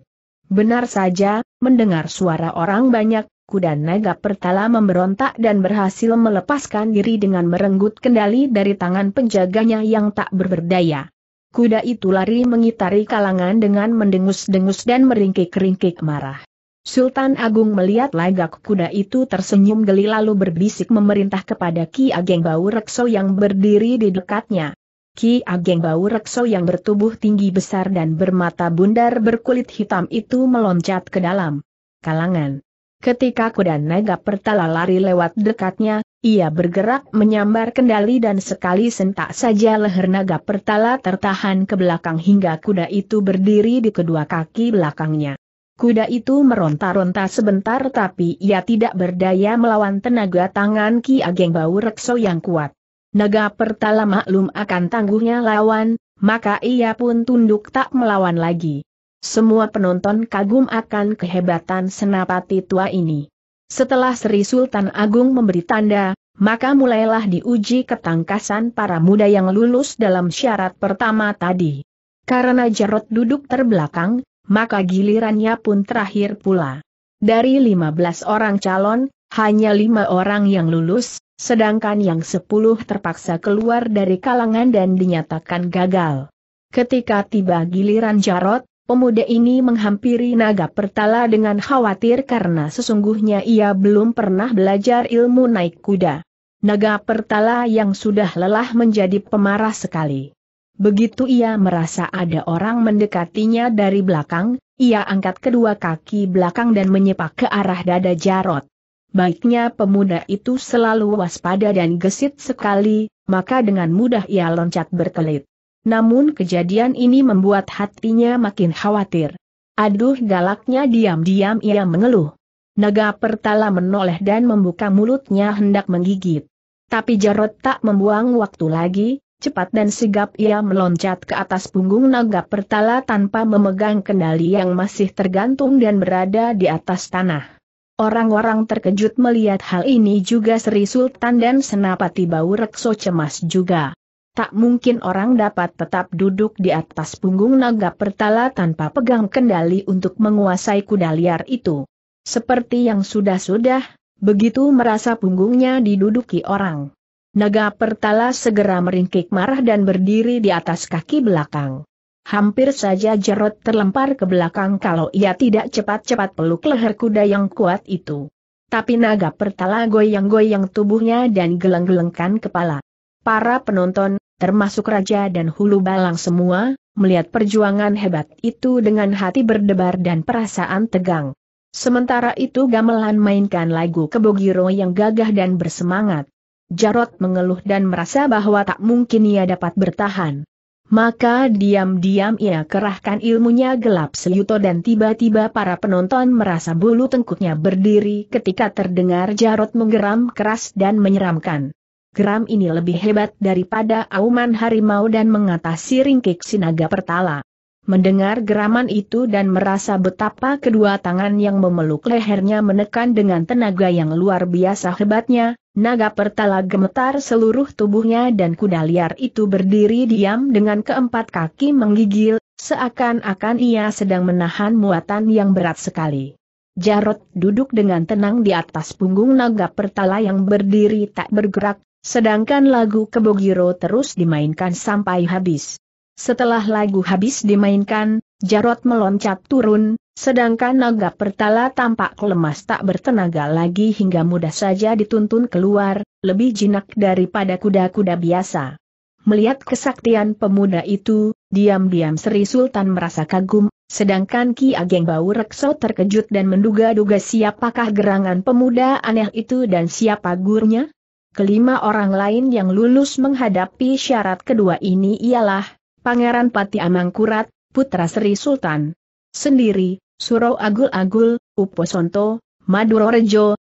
Benar saja, mendengar suara orang banyak, kuda naga pertala memberontak dan berhasil melepaskan diri dengan merenggut kendali dari tangan penjaganya yang tak berberdaya. Kuda itu lari mengitari kalangan dengan mendengus-dengus dan meringkik-ringkik marah. Sultan Agung melihat lagak kuda itu tersenyum geli lalu berbisik memerintah kepada Ki Ageng Bau Rekso yang berdiri di dekatnya. Ki Ageng Bau Rekso yang bertubuh tinggi besar dan bermata bundar berkulit hitam itu meloncat ke dalam kalangan. Ketika kuda naga pertala lari lewat dekatnya, ia bergerak menyambar kendali dan sekali sentak saja leher naga pertala tertahan ke belakang hingga kuda itu berdiri di kedua kaki belakangnya. Kuda itu meronta-ronta sebentar tapi ia tidak berdaya melawan tenaga tangan Ki Ageng Bau Rekso yang kuat. Naga pertala maklum akan tangguhnya lawan, maka ia pun tunduk tak melawan lagi. Semua penonton kagum akan kehebatan senapati tua ini. Setelah Sri Sultan Agung memberi tanda, maka mulailah diuji ketangkasan para muda yang lulus dalam syarat pertama tadi. Karena Jarot duduk terbelakang, maka gilirannya pun terakhir pula. Dari 15 orang calon, hanya lima orang yang lulus, sedangkan yang sepuluh terpaksa keluar dari kalangan dan dinyatakan gagal. Ketika tiba giliran Jarot, Pemuda ini menghampiri naga pertala dengan khawatir karena sesungguhnya ia belum pernah belajar ilmu naik kuda. Naga pertala yang sudah lelah menjadi pemarah sekali. Begitu ia merasa ada orang mendekatinya dari belakang, ia angkat kedua kaki belakang dan menyepak ke arah dada Jarot. Baiknya pemuda itu selalu waspada dan gesit sekali, maka dengan mudah ia loncat berkelit. Namun kejadian ini membuat hatinya makin khawatir. Aduh galaknya diam-diam ia mengeluh. Naga pertala menoleh dan membuka mulutnya hendak menggigit. Tapi Jarot tak membuang waktu lagi, cepat dan sigap ia meloncat ke atas punggung naga pertala tanpa memegang kendali yang masih tergantung dan berada di atas tanah. Orang-orang terkejut melihat hal ini juga Sri Sultan dan Senapati Bau Rekso cemas juga. Tak mungkin orang dapat tetap duduk di atas punggung naga pertala tanpa pegang kendali untuk menguasai kuda liar itu. Seperti yang sudah-sudah, begitu merasa punggungnya diduduki orang. Naga pertala segera meringkik marah dan berdiri di atas kaki belakang. Hampir saja jerot terlempar ke belakang kalau ia tidak cepat-cepat peluk leher kuda yang kuat itu. Tapi naga pertala goyang-goyang tubuhnya dan geleng-gelengkan kepala. Para penonton, termasuk raja dan hulu balang semua, melihat perjuangan hebat itu dengan hati berdebar dan perasaan tegang. Sementara itu gamelan mainkan lagu kebogiro yang gagah dan bersemangat. Jarot mengeluh dan merasa bahwa tak mungkin ia dapat bertahan. Maka diam-diam ia kerahkan ilmunya gelap seyuto dan tiba-tiba para penonton merasa bulu tengkuknya berdiri ketika terdengar Jarot menggeram keras dan menyeramkan geram ini lebih hebat daripada auman harimau dan mengatasi ringkik sinaga pertala. Mendengar geraman itu dan merasa betapa kedua tangan yang memeluk lehernya menekan dengan tenaga yang luar biasa hebatnya, naga pertala gemetar seluruh tubuhnya dan kuda liar itu berdiri diam dengan keempat kaki menggigil, seakan-akan ia sedang menahan muatan yang berat sekali. Jarot duduk dengan tenang di atas punggung naga pertala yang berdiri tak bergerak, Sedangkan lagu Kebogiro terus dimainkan sampai habis. Setelah lagu habis dimainkan, Jarot meloncat turun, sedangkan naga pertala tampak lemas tak bertenaga lagi hingga mudah saja dituntun keluar, lebih jinak daripada kuda-kuda biasa. Melihat kesaktian pemuda itu, diam-diam Sri Sultan merasa kagum, sedangkan Ki Ageng Bau Rekso terkejut dan menduga-duga siapakah gerangan pemuda aneh itu dan siapa gurunya? kelima orang lain yang lulus menghadapi syarat kedua ini ialah Pangeran Pati Amangkurat, Putra Sri Sultan sendiri, Suro Agul-Agul, Uposonto, Maduro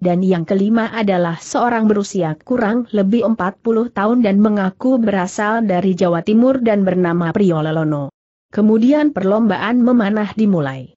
dan yang kelima adalah seorang berusia kurang lebih 40 tahun dan mengaku berasal dari Jawa Timur dan bernama Priololono. Kemudian perlombaan memanah dimulai.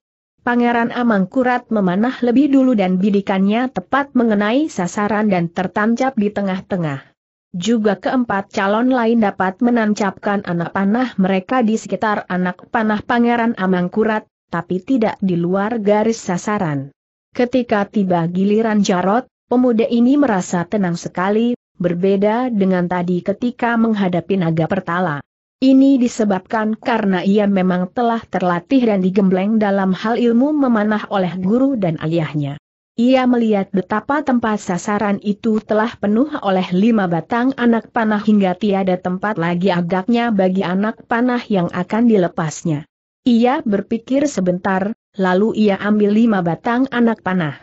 Pangeran Amangkurat memanah lebih dulu dan bidikannya tepat mengenai sasaran dan tertancap di tengah-tengah. Juga keempat calon lain dapat menancapkan anak panah mereka di sekitar anak panah Pangeran Amangkurat, tapi tidak di luar garis sasaran. Ketika tiba giliran Jarot, pemuda ini merasa tenang sekali, berbeda dengan tadi ketika menghadapi naga pertala. Ini disebabkan karena ia memang telah terlatih dan digembleng dalam hal ilmu memanah oleh guru dan ayahnya. Ia melihat betapa tempat sasaran itu telah penuh oleh lima batang anak panah hingga tiada tempat lagi agaknya bagi anak panah yang akan dilepasnya. Ia berpikir sebentar, lalu ia ambil lima batang anak panah.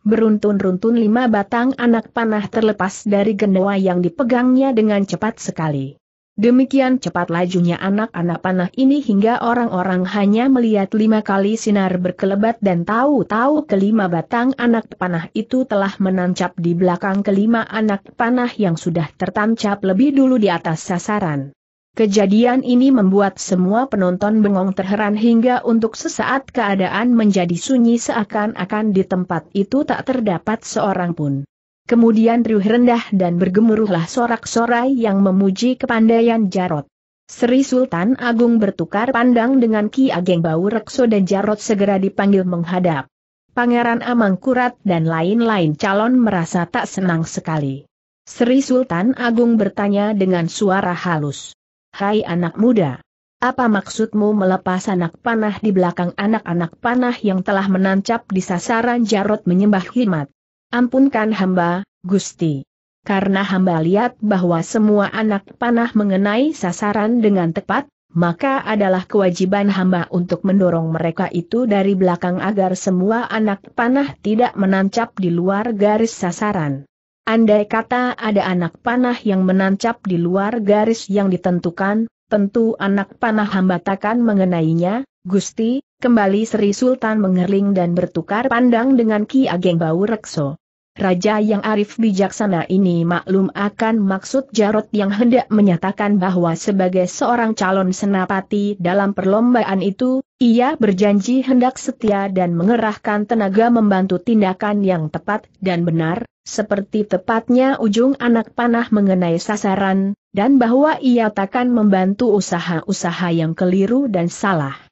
Beruntun-runtun lima batang anak panah terlepas dari genoa yang dipegangnya dengan cepat sekali. Demikian cepat lajunya anak-anak panah ini hingga orang-orang hanya melihat lima kali sinar berkelebat dan tahu-tahu kelima batang anak panah itu telah menancap di belakang kelima anak panah yang sudah tertancap lebih dulu di atas sasaran. Kejadian ini membuat semua penonton bengong terheran hingga untuk sesaat keadaan menjadi sunyi seakan-akan di tempat itu tak terdapat seorang pun. Kemudian riuh rendah dan bergemuruhlah sorak-sorai yang memuji kepandaian Jarot. Sri Sultan Agung bertukar pandang dengan Ki Ageng Rekso dan Jarot segera dipanggil menghadap. Pangeran Amangkurat dan lain-lain calon merasa tak senang sekali. Sri Sultan Agung bertanya dengan suara halus. Hai anak muda. Apa maksudmu melepas anak panah di belakang anak-anak panah yang telah menancap di sasaran Jarot menyembah himat? Ampunkan hamba, Gusti. Karena hamba lihat bahwa semua anak panah mengenai sasaran dengan tepat, maka adalah kewajiban hamba untuk mendorong mereka itu dari belakang agar semua anak panah tidak menancap di luar garis sasaran. Andai kata ada anak panah yang menancap di luar garis yang ditentukan, tentu anak panah hamba takkan mengenainya, Gusti, kembali Sri Sultan mengerling dan bertukar pandang dengan Ki Ageng Bau Rekso. Raja yang arif bijaksana ini maklum akan maksud Jarot yang hendak menyatakan bahwa sebagai seorang calon senapati dalam perlombaan itu, ia berjanji hendak setia dan mengerahkan tenaga membantu tindakan yang tepat dan benar, seperti tepatnya ujung anak panah mengenai sasaran, dan bahwa ia takkan membantu usaha-usaha yang keliru dan salah.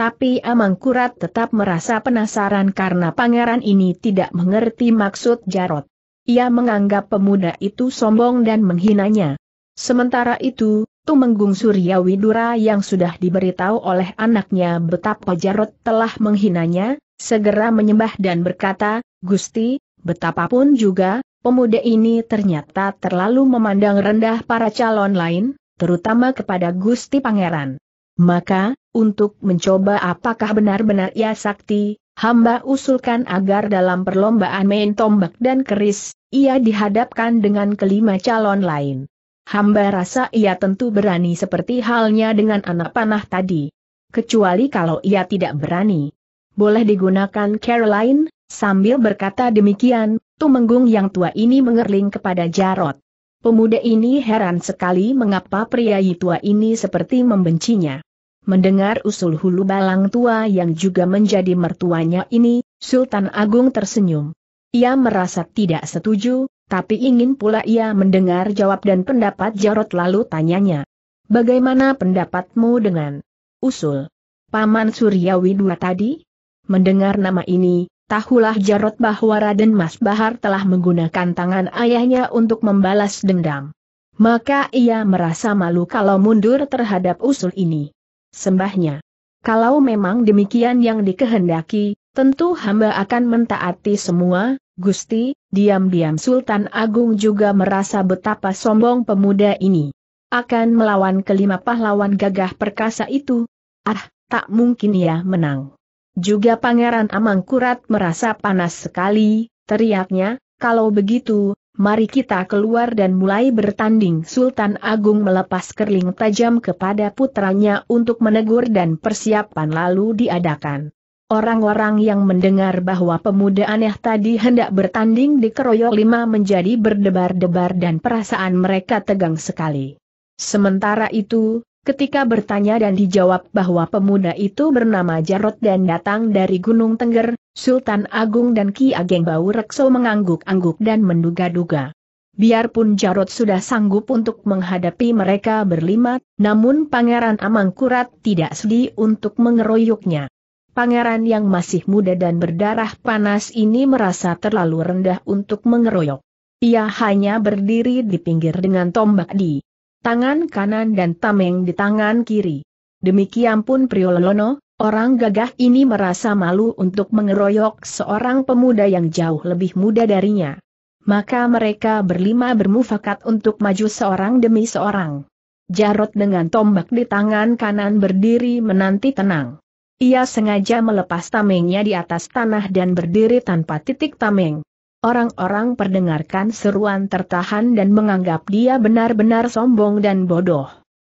Tapi Amangkurat tetap merasa penasaran karena pangeran ini tidak mengerti maksud Jarot. Ia menganggap pemuda itu sombong dan menghinanya. Sementara itu, Tumenggung Surya Widura yang sudah diberitahu oleh anaknya betapa Jarot telah menghinanya, segera menyembah dan berkata, Gusti, betapapun juga, pemuda ini ternyata terlalu memandang rendah para calon lain, terutama kepada Gusti Pangeran. Maka, untuk mencoba apakah benar-benar ia ya sakti, hamba usulkan agar dalam perlombaan main tombak dan keris, ia dihadapkan dengan kelima calon lain. Hamba rasa ia tentu berani seperti halnya dengan anak panah tadi. Kecuali kalau ia tidak berani. Boleh digunakan Caroline, sambil berkata demikian, Tumenggung yang tua ini mengerling kepada Jarot. Pemuda ini heran sekali mengapa pria tua ini seperti membencinya. Mendengar usul hulu balang tua yang juga menjadi mertuanya ini, Sultan Agung tersenyum. Ia merasa tidak setuju, tapi ingin pula ia mendengar jawab dan pendapat Jarot lalu tanyanya. Bagaimana pendapatmu dengan usul Paman Suryawi dua tadi? Mendengar nama ini, tahulah Jarot bahwa Raden Mas Bahar telah menggunakan tangan ayahnya untuk membalas dendam. Maka ia merasa malu kalau mundur terhadap usul ini sembahnya. Kalau memang demikian yang dikehendaki, tentu hamba akan mentaati semua, Gusti, diam-diam Sultan Agung juga merasa betapa sombong pemuda ini. Akan melawan kelima pahlawan gagah perkasa itu. Ah, tak mungkin ia menang. Juga Pangeran Amangkurat merasa panas sekali, teriaknya, kalau begitu, mari kita keluar dan mulai bertanding. Sultan Agung melepas kerling tajam kepada putranya untuk menegur dan persiapan lalu diadakan. Orang-orang yang mendengar bahwa pemuda aneh tadi hendak bertanding di keroyok lima menjadi berdebar-debar dan perasaan mereka tegang sekali. Sementara itu, ketika bertanya dan dijawab bahwa pemuda itu bernama Jarot dan datang dari Gunung Tengger, Sultan Agung dan Ki Ageng Bau Rekso mengangguk-angguk dan menduga-duga. Biarpun Jarot sudah sanggup untuk menghadapi mereka berlima, namun Pangeran Amangkurat tidak sedih untuk mengeroyoknya. Pangeran yang masih muda dan berdarah panas ini merasa terlalu rendah untuk mengeroyok. Ia hanya berdiri di pinggir dengan tombak di tangan kanan dan tameng di tangan kiri. Demikian pun Priolono, orang gagah ini merasa malu untuk mengeroyok seorang pemuda yang jauh lebih muda darinya. Maka mereka berlima bermufakat untuk maju seorang demi seorang. Jarot dengan tombak di tangan kanan berdiri menanti tenang. Ia sengaja melepas tamengnya di atas tanah dan berdiri tanpa titik tameng. Orang-orang perdengarkan seruan tertahan dan menganggap dia benar-benar sombong dan bodoh.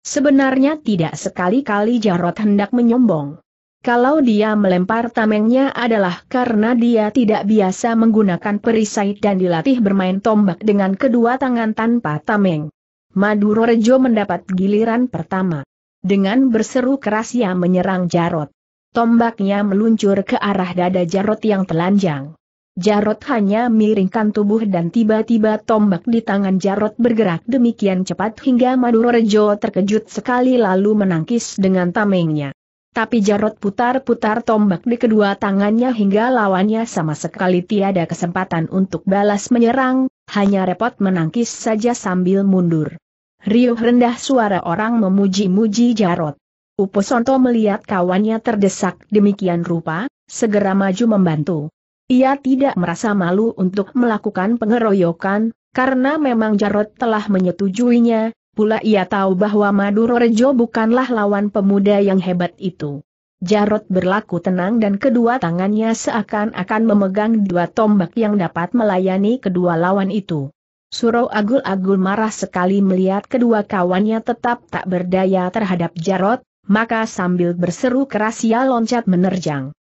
Sebenarnya tidak sekali-kali Jarot hendak menyombong. Kalau dia melempar tamengnya adalah karena dia tidak biasa menggunakan perisai dan dilatih bermain tombak dengan kedua tangan tanpa tameng. Maduro Rejo mendapat giliran pertama. Dengan berseru keras ia menyerang Jarot. Tombaknya meluncur ke arah dada Jarot yang telanjang. Jarot hanya miringkan tubuh dan tiba-tiba tombak di tangan Jarot bergerak demikian cepat hingga Madurojo terkejut sekali lalu menangkis dengan tamengnya. Tapi Jarot putar-putar tombak di kedua tangannya hingga lawannya sama sekali tiada kesempatan untuk balas menyerang, hanya repot menangkis saja sambil mundur. Riuh rendah suara orang memuji-muji Jarot. Uposonto melihat kawannya terdesak demikian rupa, segera maju membantu. Ia tidak merasa malu untuk melakukan pengeroyokan, karena memang Jarot telah menyetujuinya, pula ia tahu bahwa Maduro Rejo bukanlah lawan pemuda yang hebat itu. Jarot berlaku tenang dan kedua tangannya seakan-akan memegang dua tombak yang dapat melayani kedua lawan itu. Suro Agul-Agul marah sekali melihat kedua kawannya tetap tak berdaya terhadap Jarot, maka sambil berseru keras ia loncat menerjang.